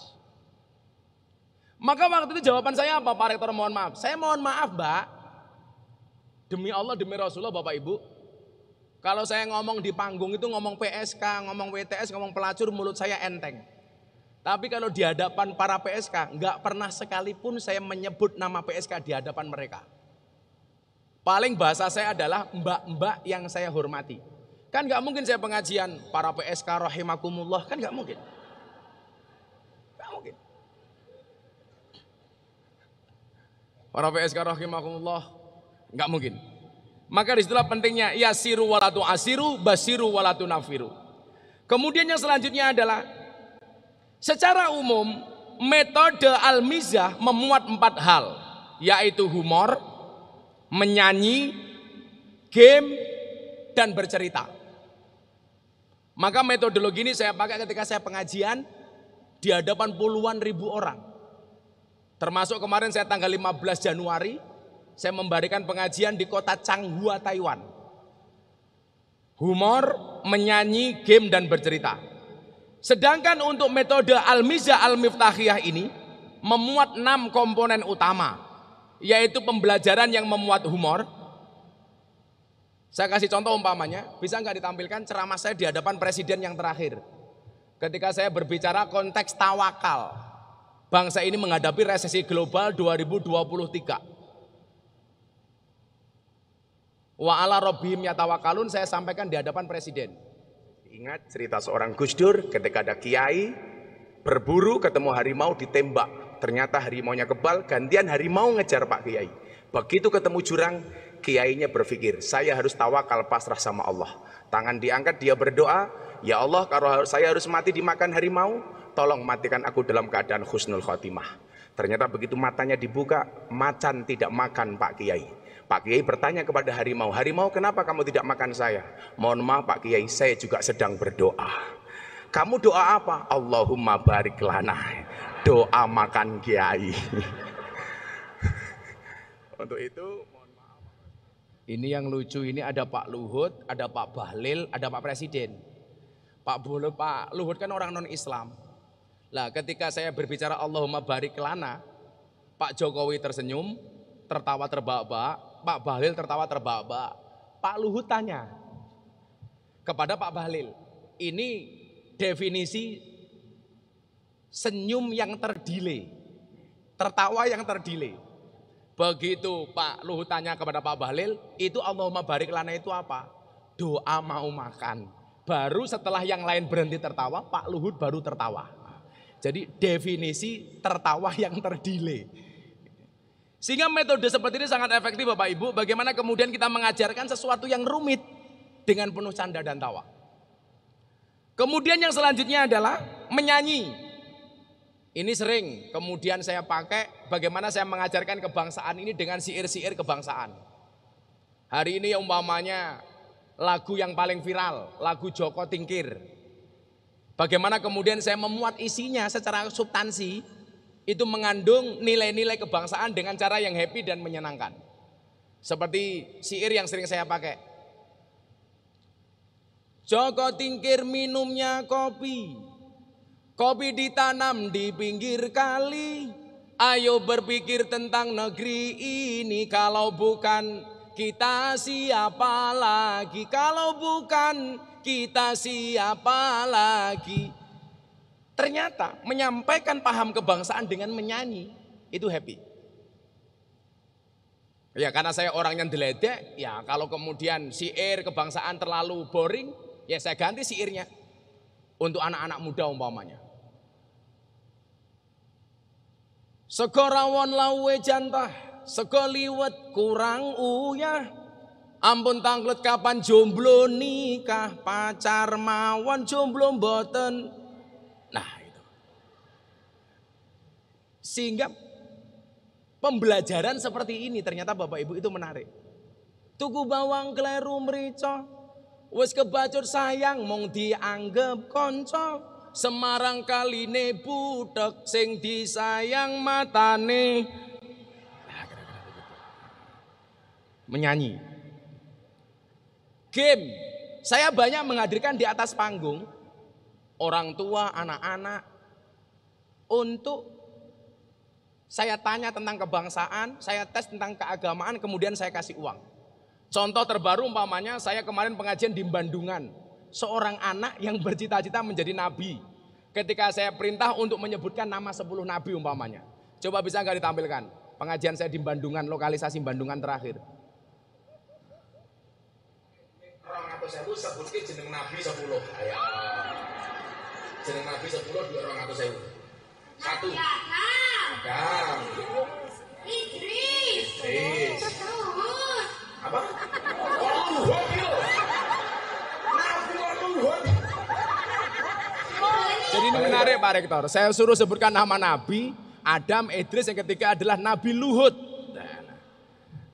Maka waktu itu jawaban saya apa Pak Rektor mohon maaf. Saya mohon maaf Mbak. Demi Allah, demi Rasulullah Bapak Ibu. Kalau saya ngomong di panggung itu ngomong PSK, ngomong WTS, ngomong pelacur mulut saya enteng. Tapi kalau di hadapan para PSK, nggak pernah sekalipun saya menyebut nama PSK di hadapan mereka. Paling bahasa saya adalah mbak-mbak yang saya hormati. Kan nggak mungkin saya pengajian para PSK rahimakumullah, kan nggak mungkin. Nggak mungkin. Para PSK rahimakumullah, nggak mungkin. Maka disitulah pentingnya, ya siru walatu asiru, basiru walatu nafiru. Kemudian yang selanjutnya adalah Secara umum, metode al-mizah memuat empat hal, yaitu humor, menyanyi, game, dan bercerita. Maka metodologi ini saya pakai ketika saya pengajian di hadapan puluhan ribu orang. Termasuk kemarin saya tanggal 15 Januari, saya memberikan pengajian di kota Changhua, Taiwan. Humor, menyanyi, game, dan bercerita. Sedangkan untuk metode Al-Mizah Al-Miftahiyah ini memuat enam komponen utama, yaitu pembelajaran yang memuat humor. Saya kasih contoh umpamanya, bisa nggak ditampilkan ceramah saya di hadapan presiden yang terakhir? Ketika saya berbicara konteks tawakal, bangsa ini menghadapi resesi global 2023. Wa ala robbihim tawakalun, saya sampaikan di hadapan presiden. Ingat cerita seorang Gus Dur ketika ada kiai berburu ketemu harimau ditembak. Ternyata harimaunya kebal, gantian harimau ngejar Pak Kiai. Begitu ketemu jurang, kiainya berpikir, saya harus tawakal pasrah sama Allah. Tangan diangkat, dia berdoa, ya Allah kalau saya harus mati dimakan harimau, tolong matikan aku dalam keadaan khusnul khotimah. Ternyata begitu matanya dibuka, macan tidak makan Pak Kiai Pak Kiai bertanya kepada harimau, harimau kenapa kamu tidak makan saya? Mohon maaf Pak Kiai, saya juga sedang berdoa. Kamu doa apa? Allahumma barik lana. Doa makan Kiai. Untuk itu, mohon maaf. Ini yang lucu, ini ada Pak Luhut, ada Pak Bahlil, ada Pak Presiden. Pak Luhut, Pak Luhut kan orang non-Islam. Lah ketika saya berbicara Allahumma barik lana, Pak Jokowi tersenyum, tertawa terbahak-bahak, Pak Bahlil tertawa terbahak Pak Luhut tanya kepada Pak Bahlil, ini definisi senyum yang terdile, tertawa yang terdile. Begitu Pak Luhut tanya kepada Pak Bahlil, itu Allahumma barik lana itu apa? Doa mau makan. Baru setelah yang lain berhenti tertawa, Pak Luhut baru tertawa. Jadi definisi tertawa yang terdile. Sehingga metode seperti ini sangat efektif Bapak Ibu. Bagaimana kemudian kita mengajarkan sesuatu yang rumit dengan penuh canda dan tawa. Kemudian yang selanjutnya adalah menyanyi. Ini sering kemudian saya pakai bagaimana saya mengajarkan kebangsaan ini dengan siir-siir kebangsaan. Hari ini umpamanya lagu yang paling viral, lagu Joko Tingkir. Bagaimana kemudian saya memuat isinya secara substansi itu mengandung nilai-nilai kebangsaan dengan cara yang happy dan menyenangkan. Seperti siir yang sering saya pakai. Joko tingkir minumnya kopi. Kopi ditanam di pinggir kali. Ayo berpikir tentang negeri ini kalau bukan kita siapa lagi kalau bukan kita siapa lagi Ternyata menyampaikan paham kebangsaan dengan menyanyi itu happy. Ya karena saya orang yang diledek, ya kalau kemudian siir kebangsaan terlalu boring, ya saya ganti siirnya untuk anak-anak muda umpamanya. Sekorawan lawe jantah, segoliwet kurang uyah. Ampun tangklet kapan jomblo nikah, pacar mawan jomblo mboten Nah, itu. Sehingga pembelajaran seperti ini ternyata Bapak Ibu itu menarik. Tuku bawang kleru merica, wis kebacut sayang mong dianggep konco. Semarang kaline budek sing disayang matane. Nah, Menyanyi. Game. Saya banyak menghadirkan di atas panggung orang tua, anak-anak untuk saya tanya tentang kebangsaan, saya tes tentang keagamaan, kemudian saya kasih uang. Contoh terbaru umpamanya saya kemarin pengajian di Bandungan. Seorang anak yang bercita-cita menjadi nabi. Ketika saya perintah untuk menyebutkan nama 10 nabi umpamanya. Coba bisa nggak ditampilkan? Pengajian saya di Bandungan, lokalisasi Bandungan terakhir. Orang atau saya sebutkan jeneng nabi 10. Ayah jeneng Nabi sepuluh dua orang atau sewu. Satu. Adam. Idris. Idris. Apa? Oh, Nabi Jadi ini menarik Pak Rektor. Saya suruh sebutkan nama Nabi Adam, Idris yang ketiga adalah Nabi Luhut. Nah,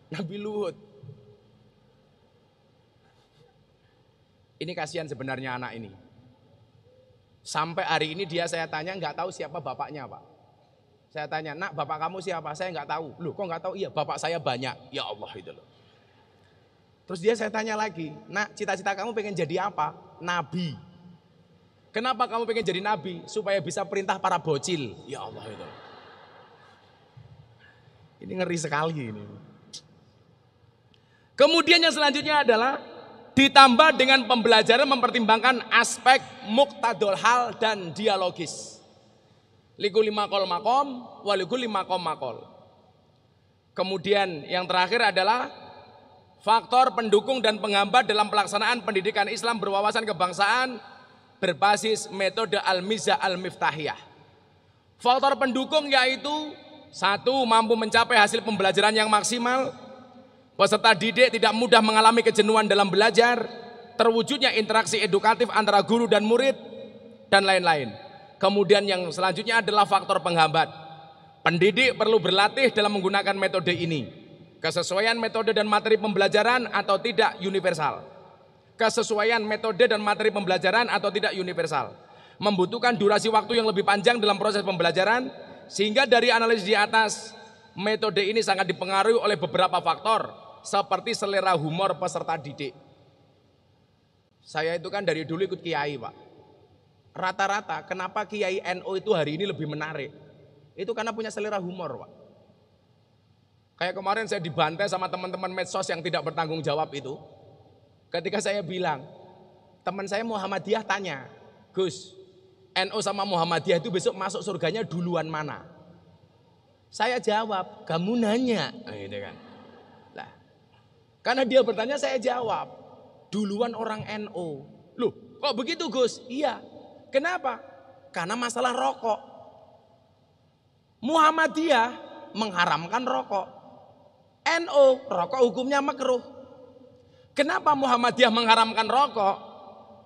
nah. Nabi Luhut. Ini kasihan sebenarnya anak ini. Sampai hari ini dia saya tanya nggak tahu siapa bapaknya pak. Saya tanya, nak bapak kamu siapa? Saya nggak tahu. Loh kok nggak tahu? Iya bapak saya banyak. Ya Allah itu loh. Terus dia saya tanya lagi, nak cita-cita kamu pengen jadi apa? Nabi. Kenapa kamu pengen jadi nabi? Supaya bisa perintah para bocil. Ya Allah itu Ini ngeri sekali ini. Kemudian yang selanjutnya adalah ditambah dengan pembelajaran mempertimbangkan aspek muktadol hal dan dialogis. Liku lima kol makom, waliku lima kol makol. Kemudian yang terakhir adalah faktor pendukung dan penghambat dalam pelaksanaan pendidikan Islam berwawasan kebangsaan berbasis metode al-miza al-miftahiyah. Faktor pendukung yaitu satu mampu mencapai hasil pembelajaran yang maksimal, Peserta didik tidak mudah mengalami kejenuhan dalam belajar, terwujudnya interaksi edukatif antara guru dan murid, dan lain-lain. Kemudian yang selanjutnya adalah faktor penghambat. Pendidik perlu berlatih dalam menggunakan metode ini. Kesesuaian metode dan materi pembelajaran atau tidak universal. Kesesuaian metode dan materi pembelajaran atau tidak universal. Membutuhkan durasi waktu yang lebih panjang dalam proses pembelajaran, sehingga dari analisis di atas, metode ini sangat dipengaruhi oleh beberapa faktor, seperti selera humor peserta didik. Saya itu kan dari dulu ikut kiai, Pak. Rata-rata kenapa kiai NO itu hari ini lebih menarik? Itu karena punya selera humor, Pak. Kayak kemarin saya dibantai sama teman-teman medsos yang tidak bertanggung jawab itu. Ketika saya bilang, teman saya Muhammadiyah tanya, Gus, NO sama Muhammadiyah itu besok masuk surganya duluan mana? Saya jawab, kamu nanya. Nah, gitu kan. Karena dia bertanya saya jawab. Duluan orang NO. Loh kok begitu Gus? Iya. Kenapa? Karena masalah rokok. Muhammadiyah mengharamkan rokok. NO, rokok hukumnya makruh. Kenapa Muhammadiyah mengharamkan rokok?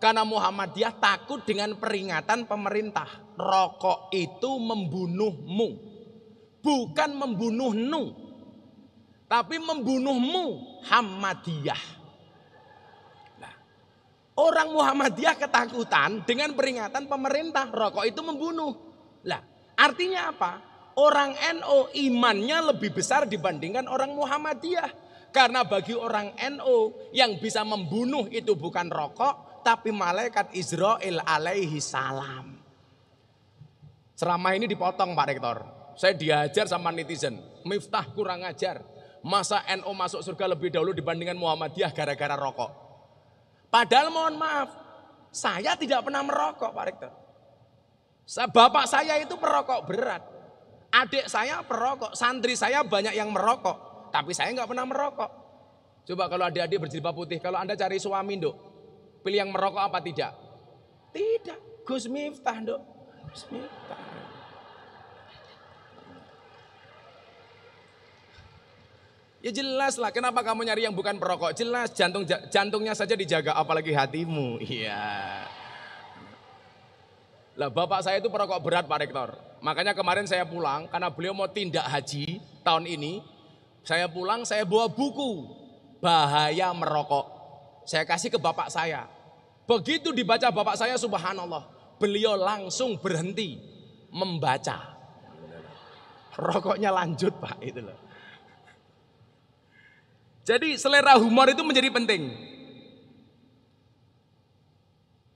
Karena Muhammadiyah takut dengan peringatan pemerintah. Rokok itu membunuhmu. Bukan membunuh nu tapi membunuhmu Hamadiyah. Nah, orang Muhammadiyah ketakutan dengan peringatan pemerintah rokok itu membunuh. Lah, artinya apa? Orang NO imannya lebih besar dibandingkan orang Muhammadiyah. Karena bagi orang NO yang bisa membunuh itu bukan rokok, tapi malaikat Israel alaihi salam. Selama ini dipotong Pak Rektor. Saya diajar sama netizen. Miftah kurang ajar. Masa NO masuk surga lebih dahulu dibandingkan Muhammadiyah gara-gara rokok? Padahal mohon maaf, saya tidak pernah merokok Pak Rektor. Bapak saya itu perokok berat. Adik saya perokok, santri saya banyak yang merokok. Tapi saya nggak pernah merokok. Coba kalau adik-adik berjilbab putih, kalau anda cari suami dok, pilih yang merokok apa tidak? Tidak. Gus Miftah dok. Gus Miftah. Ya jelas lah, kenapa kamu nyari yang bukan perokok? Jelas, jantung jantungnya saja dijaga, apalagi hatimu. Iya. Lah bapak saya itu perokok berat Pak Rektor. Makanya kemarin saya pulang, karena beliau mau tindak haji tahun ini. Saya pulang, saya bawa buku. Bahaya merokok. Saya kasih ke bapak saya. Begitu dibaca bapak saya, subhanallah. Beliau langsung berhenti membaca. Rokoknya lanjut Pak, itu loh. Jadi selera humor itu menjadi penting.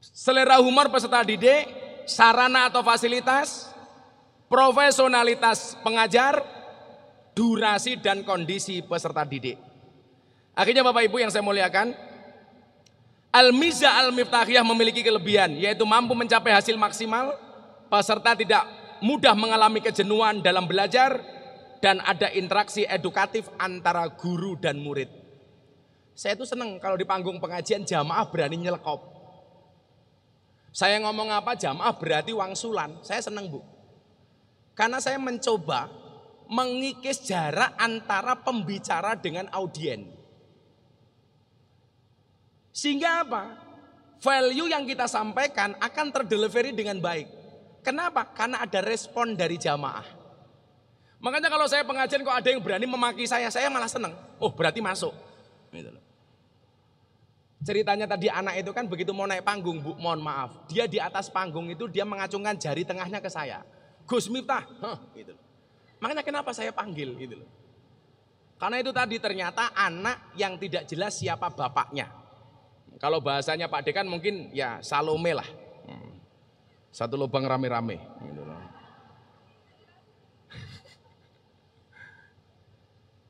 Selera humor peserta didik, sarana atau fasilitas, profesionalitas pengajar, durasi dan kondisi peserta didik. Akhirnya Bapak Ibu yang saya muliakan, Al-Miza Al-Miftahiyah memiliki kelebihan, yaitu mampu mencapai hasil maksimal, peserta tidak mudah mengalami kejenuhan dalam belajar, dan ada interaksi edukatif antara guru dan murid. Saya itu seneng kalau di panggung pengajian jamaah berani nyelekop. Saya ngomong apa jamaah berarti wangsulan. Saya seneng bu. Karena saya mencoba mengikis jarak antara pembicara dengan audien. Sehingga apa? Value yang kita sampaikan akan terdeliveri dengan baik. Kenapa? Karena ada respon dari jamaah. Makanya kalau saya pengajian kok ada yang berani memaki saya, saya malah seneng. Oh berarti masuk. Gitu Ceritanya tadi anak itu kan begitu mau naik panggung, bu, mohon maaf. Dia di atas panggung itu dia mengacungkan jari tengahnya ke saya. Gus Miftah, huh, gitu Makanya kenapa saya panggil gitu Karena itu tadi ternyata anak yang tidak jelas siapa bapaknya. Kalau bahasanya Pak Dekan mungkin ya Salome lah. Hmm. Satu lubang rame-rame. Gitu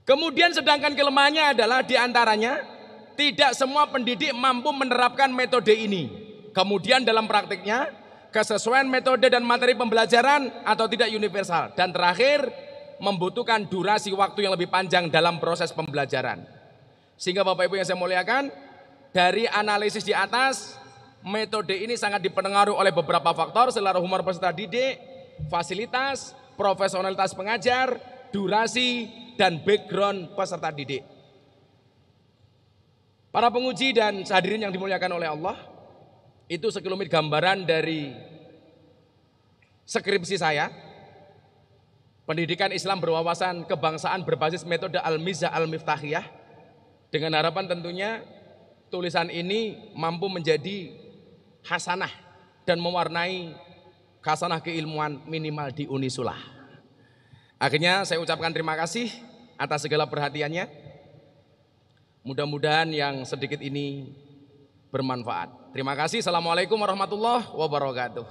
Kemudian sedangkan kelemahannya adalah diantaranya tidak semua pendidik mampu menerapkan metode ini. Kemudian dalam praktiknya kesesuaian metode dan materi pembelajaran atau tidak universal. Dan terakhir membutuhkan durasi waktu yang lebih panjang dalam proses pembelajaran. Sehingga Bapak Ibu yang saya muliakan, dari analisis di atas, metode ini sangat dipengaruhi oleh beberapa faktor, selera humor peserta didik, fasilitas, profesionalitas pengajar, durasi, dan background peserta didik. Para penguji dan hadirin yang dimuliakan oleh Allah, itu sekilumit gambaran dari skripsi saya. Pendidikan Islam berwawasan kebangsaan berbasis metode Al-Mizah Al-Miftahiyah. Dengan harapan tentunya tulisan ini mampu menjadi hasanah dan mewarnai khasanah keilmuan minimal di Unisulah. Akhirnya saya ucapkan terima kasih atas segala perhatiannya. Mudah-mudahan yang sedikit ini bermanfaat. Terima kasih. Assalamualaikum warahmatullahi wabarakatuh.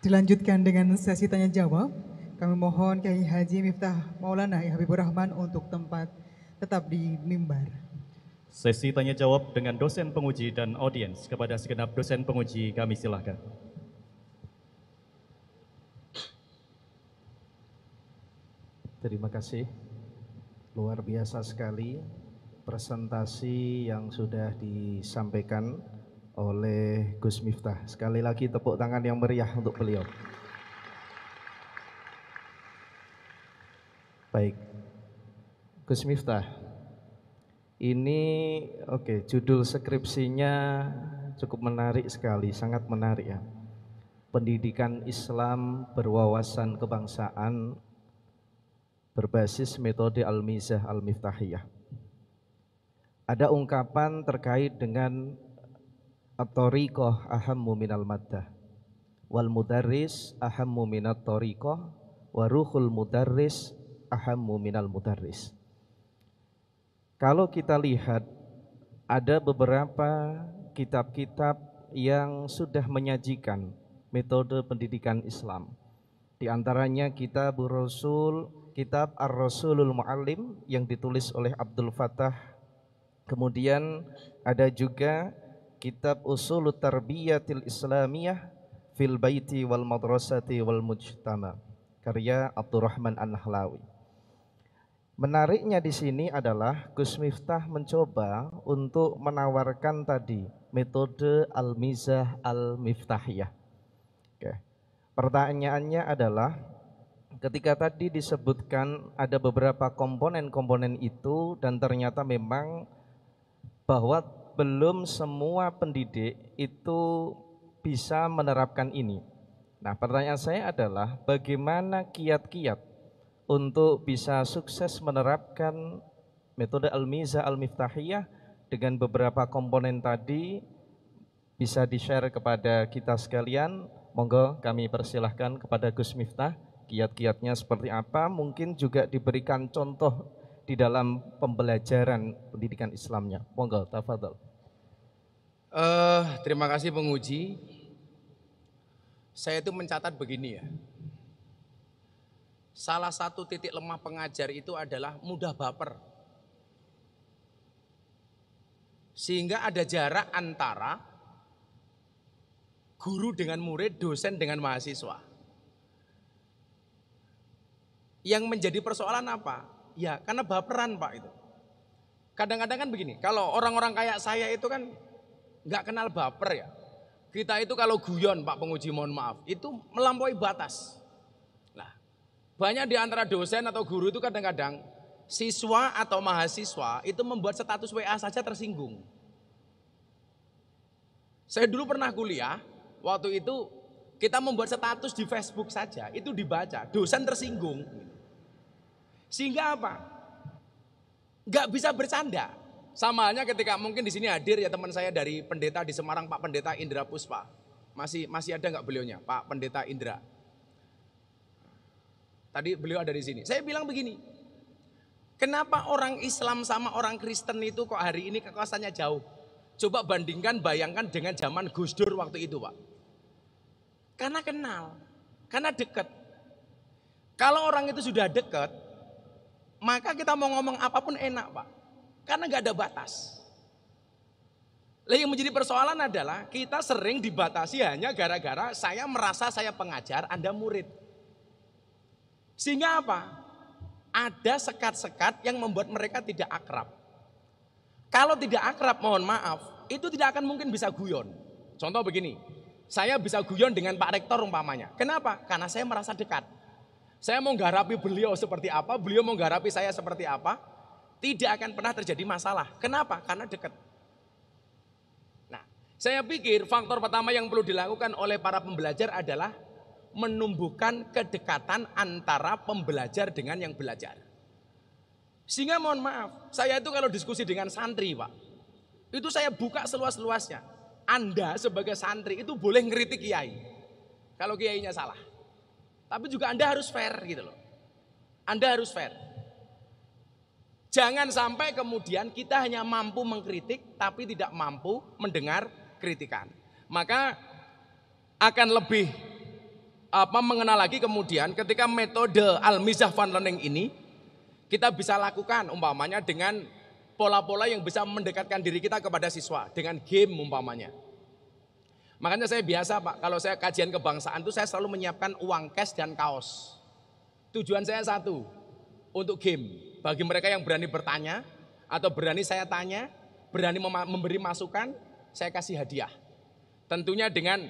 Dilanjutkan dengan sesi tanya jawab. Kami mohon Kiai Haji Miftah Maulana Habibur Rahman untuk tempat tetap di mimbar. Sesi tanya jawab dengan dosen penguji dan audiens kepada segenap dosen penguji kami silahkan. Terima kasih. Luar biasa sekali presentasi yang sudah disampaikan oleh Gus Miftah. Sekali lagi tepuk tangan yang meriah untuk beliau. Baik. Gus Miftah, ini oke, okay, judul skripsinya cukup menarik sekali, sangat menarik ya. Pendidikan Islam berwawasan kebangsaan berbasis metode Al-Mizah Al-Miftahiyah. Ada ungkapan terkait dengan at-tariqah ahammu minal maddah wal mudarris ahammu minat tariqah waruhul ruhul mudarris ahammu minal mudarris. Kalau kita lihat ada beberapa kitab-kitab yang sudah menyajikan metode pendidikan Islam. Di antaranya kitab Rasul, kitab Ar-Rasulul Muallim yang ditulis oleh Abdul Fattah. Kemudian ada juga kitab Usulul Tarbiyatil Islamiyah fil Baiti wal Madrasati wal Mujtama karya Abdurrahman An-Nahlawi. Menariknya di sini adalah Gus Miftah mencoba untuk menawarkan tadi metode al-mizah al-miftahiyah. Oke. Pertanyaannya adalah ketika tadi disebutkan ada beberapa komponen-komponen itu dan ternyata memang bahwa belum semua pendidik itu bisa menerapkan ini. Nah, pertanyaan saya adalah bagaimana kiat-kiat untuk bisa sukses menerapkan metode Al-Miza Al-Miftahiyah dengan beberapa komponen tadi bisa di-share kepada kita sekalian. Monggo kami persilahkan kepada Gus Miftah kiat-kiatnya seperti apa, mungkin juga diberikan contoh di dalam pembelajaran pendidikan Islamnya. Monggo, Tafadol. Uh, eh, terima kasih penguji. Saya itu mencatat begini ya. Salah satu titik lemah pengajar itu adalah mudah baper. Sehingga ada jarak antara guru dengan murid, dosen dengan mahasiswa. Yang menjadi persoalan apa? Ya, karena baperan, Pak itu. Kadang-kadang kan begini, kalau orang-orang kayak saya itu kan nggak kenal baper ya. Kita itu kalau guyon, Pak penguji mohon maaf, itu melampaui batas. Banyak di antara dosen atau guru itu kadang-kadang siswa atau mahasiswa itu membuat status WA saja tersinggung. Saya dulu pernah kuliah, waktu itu kita membuat status di Facebook saja, itu dibaca, dosen tersinggung. Sehingga apa? Gak bisa bercanda. Sama halnya ketika mungkin di sini hadir ya teman saya dari pendeta di Semarang, Pak Pendeta Indra Puspa. Masih masih ada nggak beliaunya, Pak Pendeta Indra? Tadi beliau ada di sini. Saya bilang begini, kenapa orang Islam sama orang Kristen itu kok hari ini kekuasaannya jauh? Coba bandingkan, bayangkan dengan zaman Gus Dur waktu itu, Pak. Karena kenal, karena dekat. Kalau orang itu sudah dekat, maka kita mau ngomong apapun enak, Pak. Karena nggak ada batas. yang menjadi persoalan adalah kita sering dibatasi hanya gara-gara saya merasa saya pengajar, Anda murid. Sehingga apa? Ada sekat-sekat yang membuat mereka tidak akrab. Kalau tidak akrab, mohon maaf, itu tidak akan mungkin bisa guyon. Contoh begini, saya bisa guyon dengan Pak Rektor umpamanya. Kenapa? Karena saya merasa dekat. Saya mau garapi beliau seperti apa, beliau mau garapi saya seperti apa. Tidak akan pernah terjadi masalah. Kenapa? Karena dekat. Nah, saya pikir faktor pertama yang perlu dilakukan oleh para pembelajar adalah menumbuhkan kedekatan antara pembelajar dengan yang belajar. Sehingga mohon maaf, saya itu kalau diskusi dengan santri Pak, itu saya buka seluas-luasnya. Anda sebagai santri itu boleh ngeritik kiai. Kalau kiainya salah. Tapi juga Anda harus fair gitu loh. Anda harus fair. Jangan sampai kemudian kita hanya mampu mengkritik tapi tidak mampu mendengar kritikan. Maka akan lebih apa mengenal lagi kemudian ketika metode al-mizah fun learning ini kita bisa lakukan umpamanya dengan pola-pola yang bisa mendekatkan diri kita kepada siswa dengan game umpamanya. Makanya saya biasa Pak, kalau saya kajian kebangsaan itu saya selalu menyiapkan uang cash dan kaos. Tujuan saya satu, untuk game. Bagi mereka yang berani bertanya atau berani saya tanya, berani memberi masukan, saya kasih hadiah. Tentunya dengan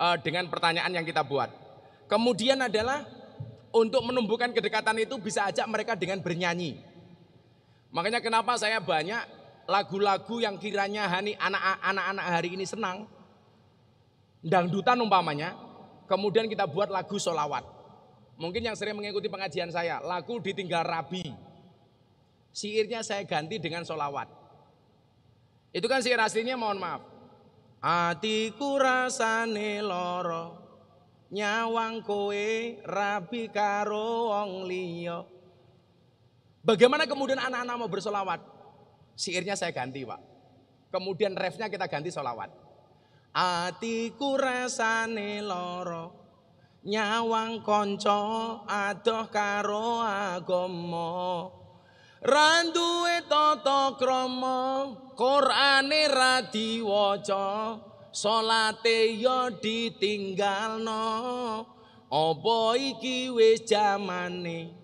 eh, dengan pertanyaan yang kita buat. Kemudian adalah untuk menumbuhkan kedekatan itu bisa ajak mereka dengan bernyanyi. Makanya kenapa saya banyak lagu-lagu yang kiranya hani anak-anak hari ini senang. Dangdutan umpamanya. Kemudian kita buat lagu solawat. Mungkin yang sering mengikuti pengajian saya. Lagu ditinggal rabi. Siirnya saya ganti dengan solawat. Itu kan siir aslinya mohon maaf. Atiku rasane loro nyawang kowe rabi karo wong liya. Bagaimana kemudian anak-anak mau bersolawat? Siirnya saya ganti pak. Kemudian refnya kita ganti solawat. Atiku rasane loro nyawang konco adoh karo agomo Randuwe toto kromo korane radiwoco salate yo ya ditinggalno apa iki wis jamane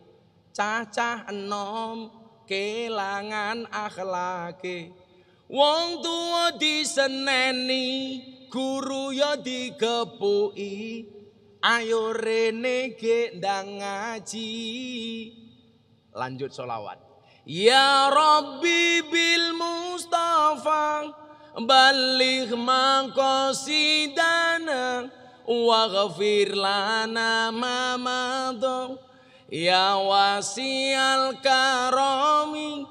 cacah enom kelangan akhlake wong tuwa diseneni guru yo ya digepuki ayo rene ge ngaji lanjut solawat ya rabbi bil mustafa Balik maqasidana Waghfir lana mamadu Ya wasial karami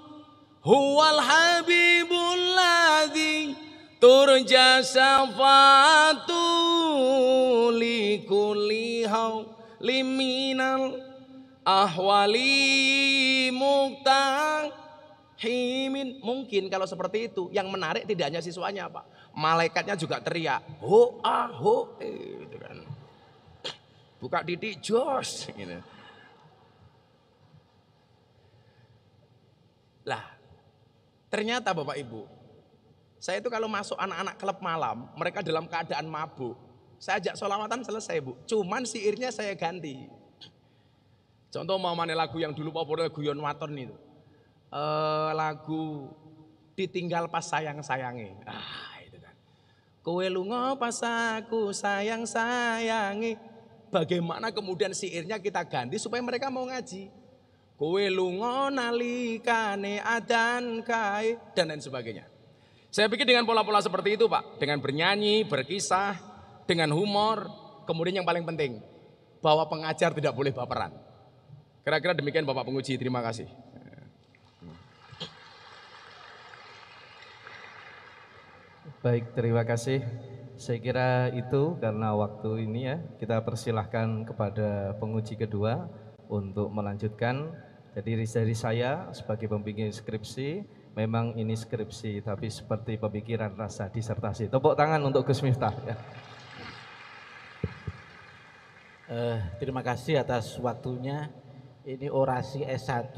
Huwal habibul ladhi Turja syafatu Likulihau liminal Ahwali muktang himin. Mungkin kalau seperti itu, yang menarik tidak hanya siswanya Pak. Malaikatnya juga teriak, ho ah ho e, gitu kan. Buka titik jos gitu. Lah, ternyata Bapak Ibu, saya itu kalau masuk anak-anak klub malam, mereka dalam keadaan mabuk. Saya ajak solawatan selesai Bu, cuman siirnya saya ganti. Contoh mau mana lagu yang dulu populer Guyon Waton itu uh, lagu ditinggal pas sayang-sayangi. Ah, itu kan. kue lungo pas aku sayang-sayangi. Bagaimana kemudian siirnya kita ganti supaya mereka mau ngaji. Kue lungo nalikane adan kai dan lain sebagainya. Saya pikir dengan pola-pola seperti itu, Pak, dengan bernyanyi, berkisah, dengan humor, kemudian yang paling penting bahwa pengajar tidak boleh baperan. Kira-kira demikian Bapak penguji, terima kasih. Baik, terima kasih. Saya kira itu karena waktu ini ya, kita persilahkan kepada penguji kedua untuk melanjutkan. Jadi dari saya sebagai pembimbing skripsi, memang ini skripsi tapi seperti pemikiran rasa disertasi. Tepuk tangan untuk Gus Miftah. Ya. Eh, terima kasih atas waktunya. Ini orasi S1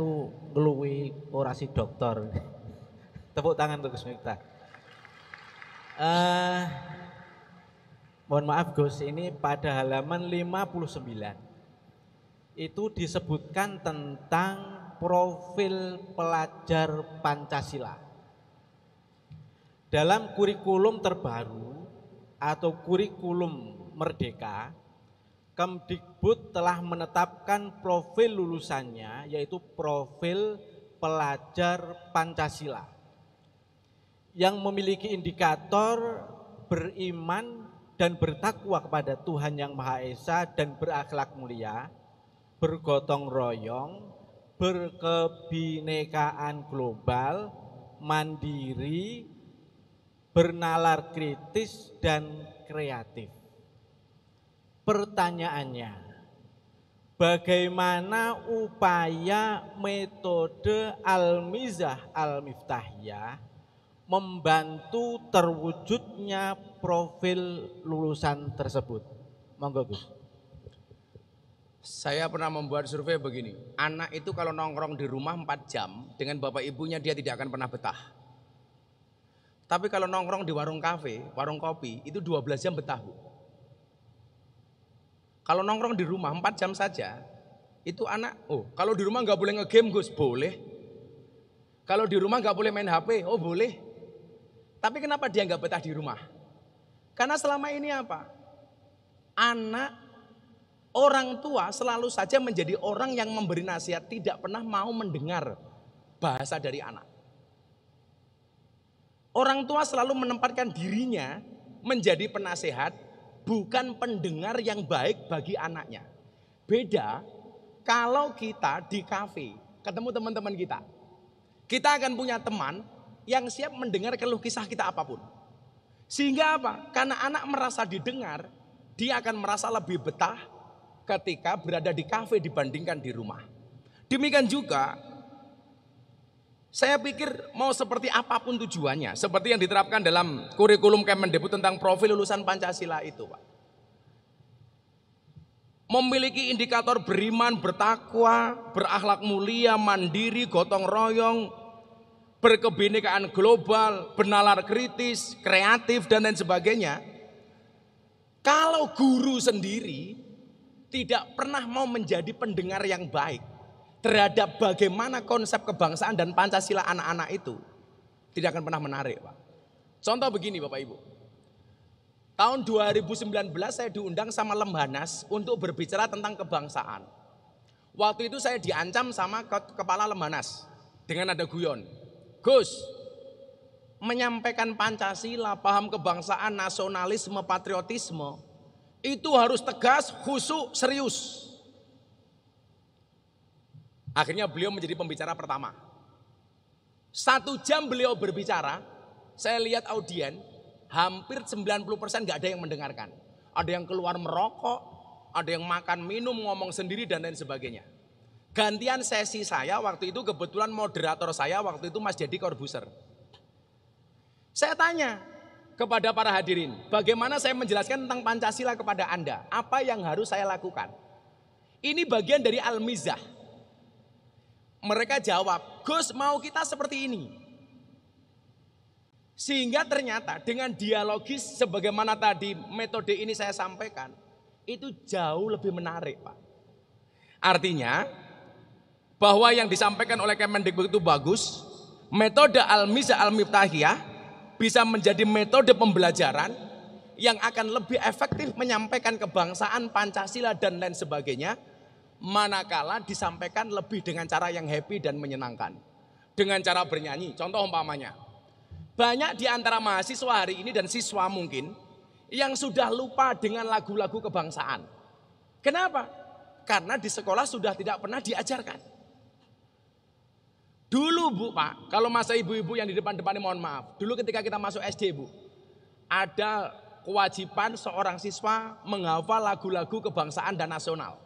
ngeluwi orasi doktor. Tepuk tangan untuk Gus Miftah. Uh, mohon maaf Gus, ini pada halaman 59 itu disebutkan tentang profil pelajar Pancasila. Dalam kurikulum terbaru atau kurikulum merdeka, Kemdikbud telah menetapkan profil lulusannya yaitu profil pelajar Pancasila yang memiliki indikator beriman dan bertakwa kepada Tuhan Yang Maha Esa dan berakhlak mulia, bergotong royong, berkebinekaan global, mandiri, bernalar kritis dan kreatif. Pertanyaannya, bagaimana upaya metode Al-Mizah Al-Miftahiyah membantu terwujudnya profil lulusan tersebut? Monggo Gus. Saya pernah membuat survei begini, anak itu kalau nongkrong di rumah 4 jam dengan bapak ibunya dia tidak akan pernah betah. Tapi kalau nongkrong di warung kafe, warung kopi itu 12 jam betah bu. Kalau nongkrong di rumah 4 jam saja, itu anak, oh kalau di rumah nggak boleh ngegame Gus, boleh. Kalau di rumah nggak boleh main HP, oh boleh. Tapi kenapa dia nggak betah di rumah? Karena selama ini apa? Anak orang tua selalu saja menjadi orang yang memberi nasihat, tidak pernah mau mendengar bahasa dari anak. Orang tua selalu menempatkan dirinya menjadi penasehat, bukan pendengar yang baik bagi anaknya. Beda kalau kita di kafe ketemu teman-teman kita. Kita akan punya teman yang siap mendengar keluh kisah kita apapun. Sehingga apa? Karena anak merasa didengar, dia akan merasa lebih betah ketika berada di kafe dibandingkan di rumah. Demikian juga saya pikir mau seperti apapun tujuannya, seperti yang diterapkan dalam kurikulum Kemendikbud tentang profil lulusan Pancasila itu, Pak. Memiliki indikator beriman, bertakwa, berakhlak mulia, mandiri, gotong royong, berkebinekaan global, benalar kritis, kreatif, dan lain sebagainya. Kalau guru sendiri tidak pernah mau menjadi pendengar yang baik terhadap bagaimana konsep kebangsaan dan Pancasila anak-anak itu, tidak akan pernah menarik, Pak. Contoh begini, Bapak Ibu. Tahun 2019 saya diundang sama Lembanas untuk berbicara tentang kebangsaan. Waktu itu saya diancam sama kepala Lembanas dengan ada guyon. Gus, menyampaikan Pancasila, paham kebangsaan, nasionalisme, patriotisme, itu harus tegas, khusus, serius. Akhirnya beliau menjadi pembicara pertama. Satu jam beliau berbicara, saya lihat audien, hampir 90% nggak ada yang mendengarkan. Ada yang keluar merokok, ada yang makan minum, ngomong sendiri dan lain sebagainya. Gantian sesi saya waktu itu kebetulan moderator saya waktu itu Mas Jadi korbuser. Saya tanya kepada para hadirin, bagaimana saya menjelaskan tentang Pancasila kepada Anda? Apa yang harus saya lakukan? Ini bagian dari Al-Mizah. Mereka jawab, Gus mau kita seperti ini. Sehingga ternyata dengan dialogis sebagaimana tadi metode ini saya sampaikan, itu jauh lebih menarik Pak. Artinya bahwa yang disampaikan oleh Kemendikbud itu bagus, metode Al-Miza Al-Miftahiyah bisa menjadi metode pembelajaran yang akan lebih efektif menyampaikan kebangsaan Pancasila dan lain sebagainya manakala disampaikan lebih dengan cara yang happy dan menyenangkan. Dengan cara bernyanyi, contoh umpamanya. Banyak di antara mahasiswa hari ini dan siswa mungkin yang sudah lupa dengan lagu-lagu kebangsaan. Kenapa? Karena di sekolah sudah tidak pernah diajarkan. Dulu Bu Pak, kalau masa ibu-ibu yang di depan-depannya mohon maaf. Dulu ketika kita masuk SD Bu, ada kewajiban seorang siswa menghafal lagu-lagu kebangsaan dan nasional.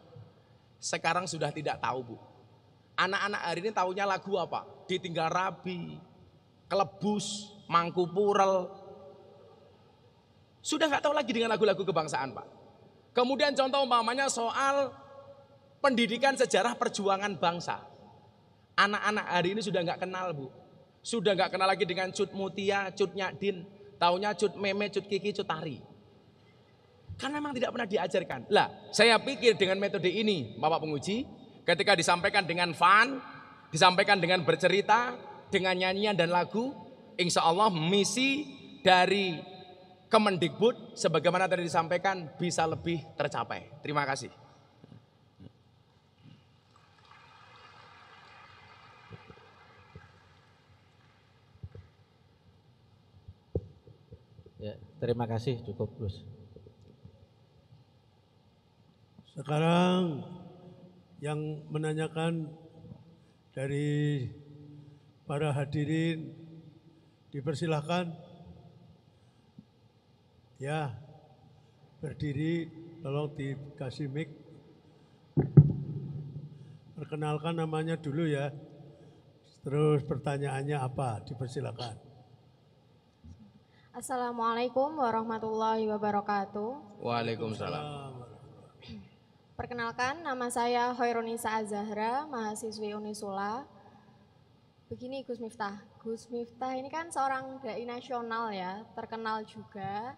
Sekarang sudah tidak tahu Bu. Anak-anak hari ini tahunya lagu apa? Ditinggal Rabi, Kelebus, Mangku Purel. Sudah nggak tahu lagi dengan lagu-lagu kebangsaan Pak. Kemudian contoh umpamanya soal pendidikan sejarah perjuangan bangsa. Anak-anak hari ini sudah nggak kenal bu. Sudah nggak kenal lagi dengan cut mutia, cut nyadin. Taunya cut meme, cut kiki, cut tari. Karena memang tidak pernah diajarkan. Lah, saya pikir dengan metode ini, Bapak penguji, ketika disampaikan dengan fun, disampaikan dengan bercerita, dengan nyanyian dan lagu, insya Allah misi dari Kemendikbud sebagaimana tadi disampaikan bisa lebih tercapai. Terima kasih. Terima kasih cukup Gus. Sekarang yang menanyakan dari para hadirin dipersilahkan ya berdiri tolong dikasih mic perkenalkan namanya dulu ya terus pertanyaannya apa Dipersilahkan. Assalamualaikum warahmatullahi wabarakatuh. Waalaikumsalam. Perkenalkan, nama saya Hoironisa Azahra, mahasiswi Unisula. Begini Gus Miftah, Gus Miftah ini kan seorang dai nasional ya, terkenal juga.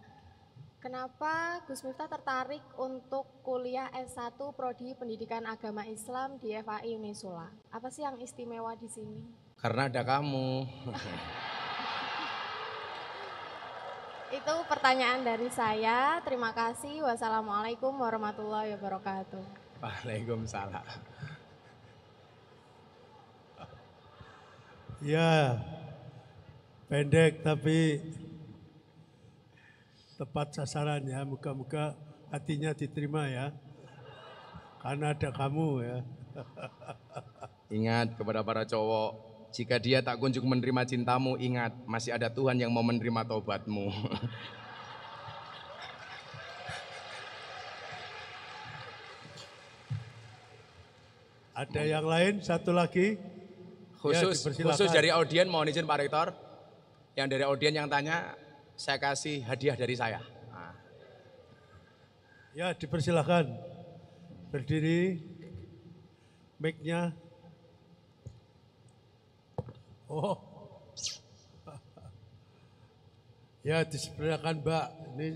Kenapa Gus Miftah tertarik untuk kuliah S1 Prodi Pendidikan Agama Islam di FAI Unisula? Apa sih yang istimewa di sini? Karena ada kamu. Itu pertanyaan dari saya. Terima kasih. Wassalamualaikum warahmatullahi wabarakatuh. Waalaikumsalam. Ya, pendek tapi tepat sasaran ya. Muka-muka hatinya diterima ya. Karena ada kamu ya. Ingat kepada para cowok, jika dia tak kunjung menerima cintamu, ingat masih ada Tuhan yang mau menerima tobatmu. ada yang lain satu lagi? Ya, khusus ya, khusus dari audien mohon izin Pak Rektor. Yang dari audien yang tanya saya kasih hadiah dari saya. Ya, dipersilahkan. Berdiri. Mic-nya Oh. ya, disediakan Mbak. Ini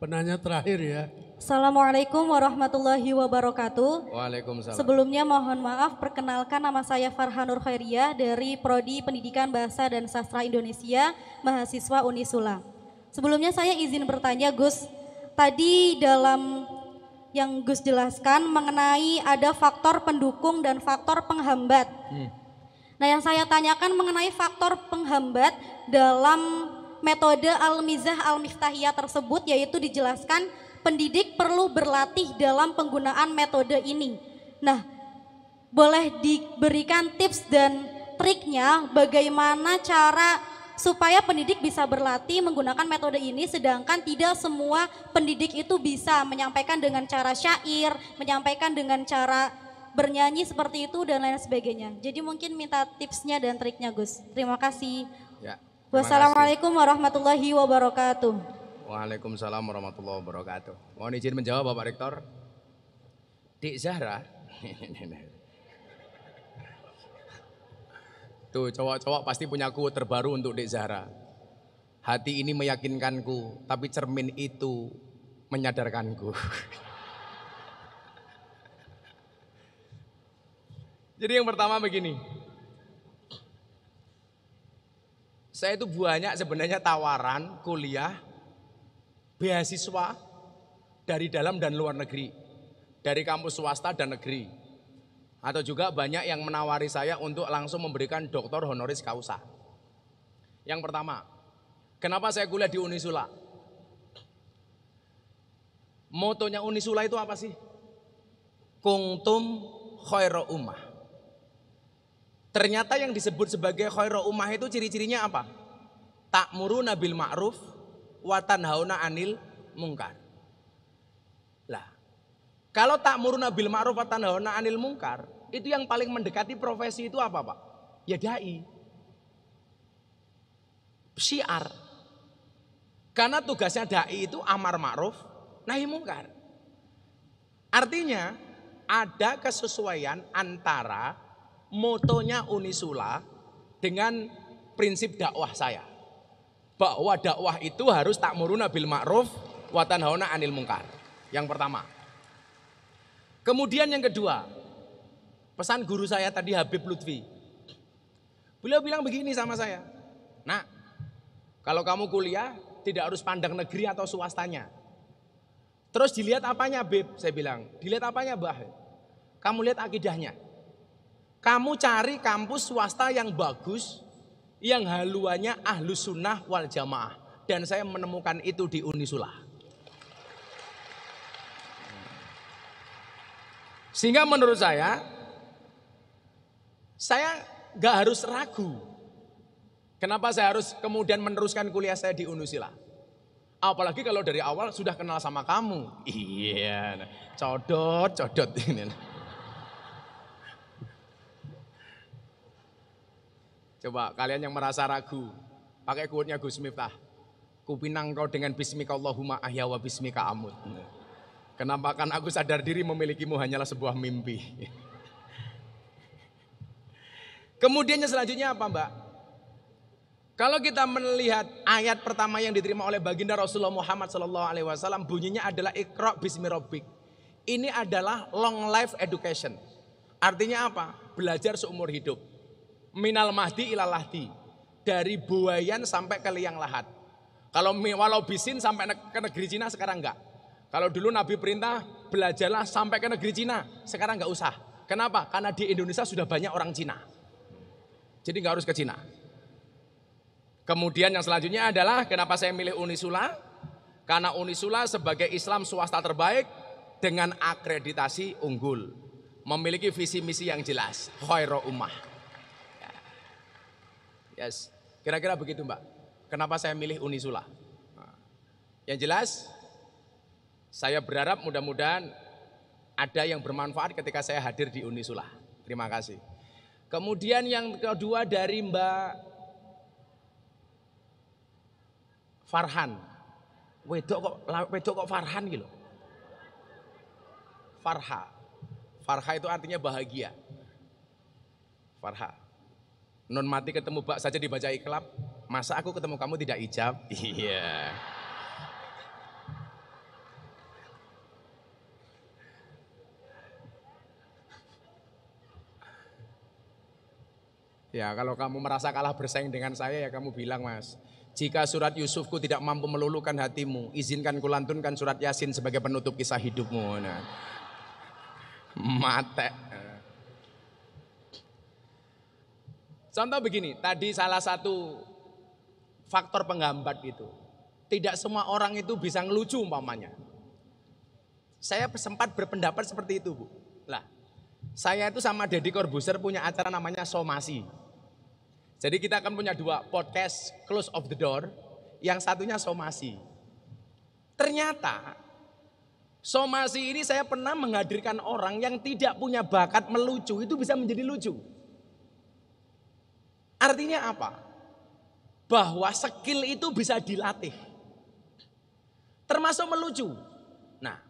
penanya terakhir ya. Assalamualaikum warahmatullahi wabarakatuh. Waalaikumsalam. Sebelumnya mohon maaf perkenalkan nama saya Farhanur Khairia dari Prodi Pendidikan Bahasa dan Sastra Indonesia, mahasiswa Unisula. Sebelumnya saya izin bertanya Gus, tadi dalam yang Gus jelaskan mengenai ada faktor pendukung dan faktor penghambat. Hmm. Nah yang saya tanyakan mengenai faktor penghambat dalam metode Al-Mizah Al-Miftahiyah tersebut yaitu dijelaskan pendidik perlu berlatih dalam penggunaan metode ini. Nah, boleh diberikan tips dan triknya bagaimana cara supaya pendidik bisa berlatih menggunakan metode ini sedangkan tidak semua pendidik itu bisa menyampaikan dengan cara syair, menyampaikan dengan cara bernyanyi seperti itu dan lain sebagainya. Jadi mungkin minta tipsnya dan triknya Gus. Terima kasih. Ya, terima Wassalamualaikum kasih. warahmatullahi wabarakatuh. Waalaikumsalam warahmatullahi wabarakatuh. Mohon izin menjawab Bapak Rektor. Dik Zahra. Tuh cowok-cowok pasti punya ku terbaru untuk Dik Zahra. Hati ini meyakinkanku, tapi cermin itu menyadarkanku. Jadi yang pertama begini. Saya itu banyak sebenarnya tawaran kuliah beasiswa dari dalam dan luar negeri. Dari kampus swasta dan negeri. Atau juga banyak yang menawari saya untuk langsung memberikan doktor honoris causa. Yang pertama, kenapa saya kuliah di Unisula? Motonya Unisula itu apa sih? Kungtum khairu ummah. Ternyata yang disebut sebagai khairu ummah itu ciri-cirinya apa? Ta'muruna bil ma'ruf wa tanhauna anil mungkar. Lah, kalau ta'muruna bil ma'ruf wa tanhauna anil mungkar, itu yang paling mendekati profesi itu apa, Pak? Ya dai. Syiar. Karena tugasnya dai itu amar ma'ruf, nahi mungkar. Artinya ada kesesuaian antara motonya Unisula dengan prinsip dakwah saya. Bahwa dakwah itu harus tak muruna bil ma'ruf hauna anil mungkar. Yang pertama. Kemudian yang kedua, pesan guru saya tadi Habib Lutfi. Beliau bilang begini sama saya, Nah, kalau kamu kuliah tidak harus pandang negeri atau swastanya. Terus dilihat apanya, Beb? Saya bilang, dilihat apanya, Bah? Kamu lihat akidahnya. Kamu cari kampus swasta yang bagus, yang haluannya ahlus sunnah wal jamaah. Dan saya menemukan itu di Unisula. Sehingga menurut saya, saya nggak harus ragu. Kenapa saya harus kemudian meneruskan kuliah saya di Unisula? Apalagi kalau dari awal sudah kenal sama kamu. Iya, nah, codot, codot ini. Nah. Coba kalian yang merasa ragu, pakai kuatnya Gus Miftah. Kupinang kau dengan bismika Allahumma ahya wa bismika amut. Kenapa kan aku sadar diri memilikimu hanyalah sebuah mimpi. Kemudiannya selanjutnya apa mbak? Kalau kita melihat ayat pertama yang diterima oleh baginda Rasulullah Muhammad saw bunyinya adalah ikro robik Ini adalah long life education. Artinya apa? Belajar seumur hidup. Minal mahdi ilal lahdi. Dari buayan sampai ke liang lahat. Kalau walau bisin sampai ke negeri Cina sekarang enggak. Kalau dulu Nabi perintah belajarlah sampai ke negeri Cina. Sekarang enggak usah. Kenapa? Karena di Indonesia sudah banyak orang Cina. Jadi enggak harus ke Cina. Kemudian yang selanjutnya adalah kenapa saya milih Unisula? Karena Unisula sebagai Islam swasta terbaik dengan akreditasi unggul. Memiliki visi misi yang jelas. Khairu ummah. Yes. Kira-kira begitu Mbak. Kenapa saya milih Unisula? Nah, yang jelas, saya berharap mudah-mudahan ada yang bermanfaat ketika saya hadir di Unisula. Terima kasih. Kemudian yang kedua dari Mbak Farhan. Wedok kok wedok kok Farhan gitu. Farha. Farha itu artinya bahagia. Farha. Non mati ketemu bak saja dibaca iklap. Masa aku ketemu kamu tidak ijab? Iya. Ya kalau kamu merasa kalah bersaing dengan saya ya kamu bilang mas. Jika surat Yusufku tidak mampu meluluhkan hatimu, izinkan kulantunkan surat Yasin sebagai penutup kisah hidupmu. Nah. Mate. Contoh begini, tadi salah satu faktor penghambat itu. Tidak semua orang itu bisa ngelucu umpamanya. Saya sempat berpendapat seperti itu, Bu. Lah, saya itu sama Deddy Corbuzier punya acara namanya Somasi. Jadi kita akan punya dua podcast Close of the Door, yang satunya Somasi. Ternyata Somasi ini saya pernah menghadirkan orang yang tidak punya bakat melucu itu bisa menjadi lucu. Artinya apa? Bahwa skill itu bisa dilatih. Termasuk melucu. Nah,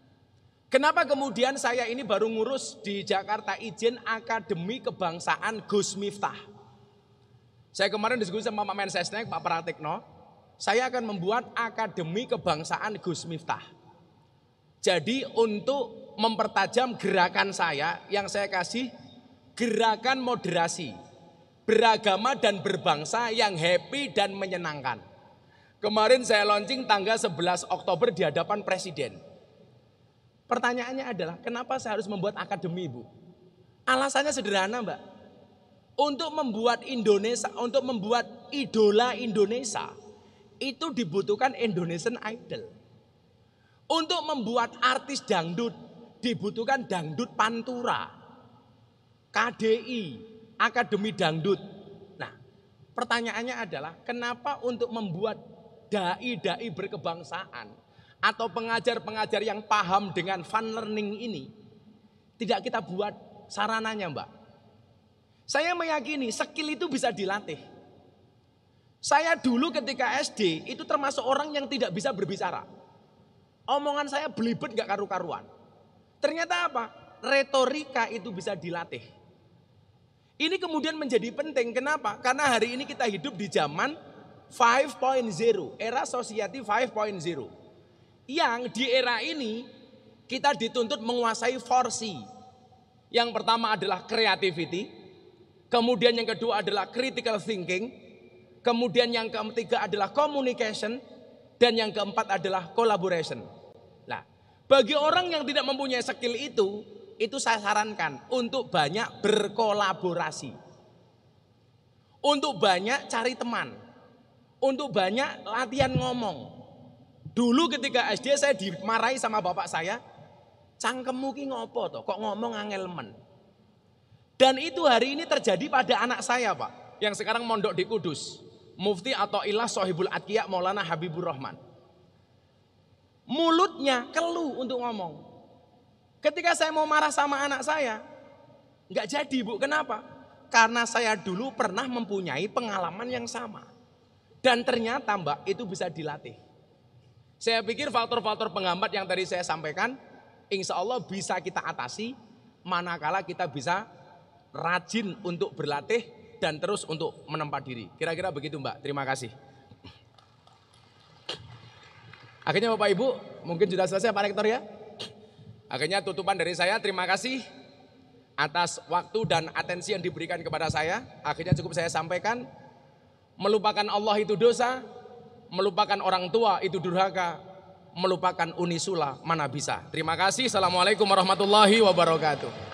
kenapa kemudian saya ini baru ngurus di Jakarta izin Akademi Kebangsaan Gus Miftah. Saya kemarin diskusi sama Pak Mensesnek, Pak Pratikno. Saya akan membuat Akademi Kebangsaan Gus Miftah. Jadi untuk mempertajam gerakan saya yang saya kasih gerakan moderasi beragama dan berbangsa yang happy dan menyenangkan. Kemarin saya launching tanggal 11 Oktober di hadapan presiden. Pertanyaannya adalah kenapa saya harus membuat akademi, Bu? Alasannya sederhana, Mbak. Untuk membuat Indonesia, untuk membuat idola Indonesia, itu dibutuhkan Indonesian Idol. Untuk membuat artis dangdut dibutuhkan dangdut pantura, KDI, Akademi Dangdut. Nah, pertanyaannya adalah kenapa untuk membuat dai-dai berkebangsaan atau pengajar-pengajar yang paham dengan fun learning ini tidak kita buat sarananya, Mbak? Saya meyakini skill itu bisa dilatih. Saya dulu ketika SD itu termasuk orang yang tidak bisa berbicara. Omongan saya belibet gak karu-karuan. Ternyata apa? Retorika itu bisa dilatih. Ini kemudian menjadi penting. Kenapa? Karena hari ini kita hidup di zaman 5.0, era society 5.0. Yang di era ini kita dituntut menguasai forsi. Yang pertama adalah creativity, kemudian yang kedua adalah critical thinking, kemudian yang ketiga adalah communication, dan yang keempat adalah collaboration. Nah, bagi orang yang tidak mempunyai skill itu, itu saya sarankan untuk banyak berkolaborasi. Untuk banyak cari teman. Untuk banyak latihan ngomong. Dulu ketika SD saya dimarahi sama bapak saya, cangkemmu ki ngopo toh, kok ngomong angel men. Dan itu hari ini terjadi pada anak saya, Pak, yang sekarang mondok di Kudus. Mufti atau ilah sohibul atkiya Maulana Habibur Rahman. Mulutnya keluh untuk ngomong. Ketika saya mau marah sama anak saya, nggak jadi bu. Kenapa? Karena saya dulu pernah mempunyai pengalaman yang sama. Dan ternyata mbak itu bisa dilatih. Saya pikir faktor-faktor penghambat yang tadi saya sampaikan, insya Allah bisa kita atasi manakala kita bisa rajin untuk berlatih dan terus untuk menempat diri. Kira-kira begitu mbak, terima kasih. Akhirnya Bapak Ibu, mungkin sudah selesai Pak Rektor ya? Akhirnya tutupan dari saya, terima kasih atas waktu dan atensi yang diberikan kepada saya. Akhirnya cukup saya sampaikan, melupakan Allah itu dosa, melupakan orang tua itu durhaka, melupakan Unisula mana bisa. Terima kasih. Assalamualaikum warahmatullahi wabarakatuh.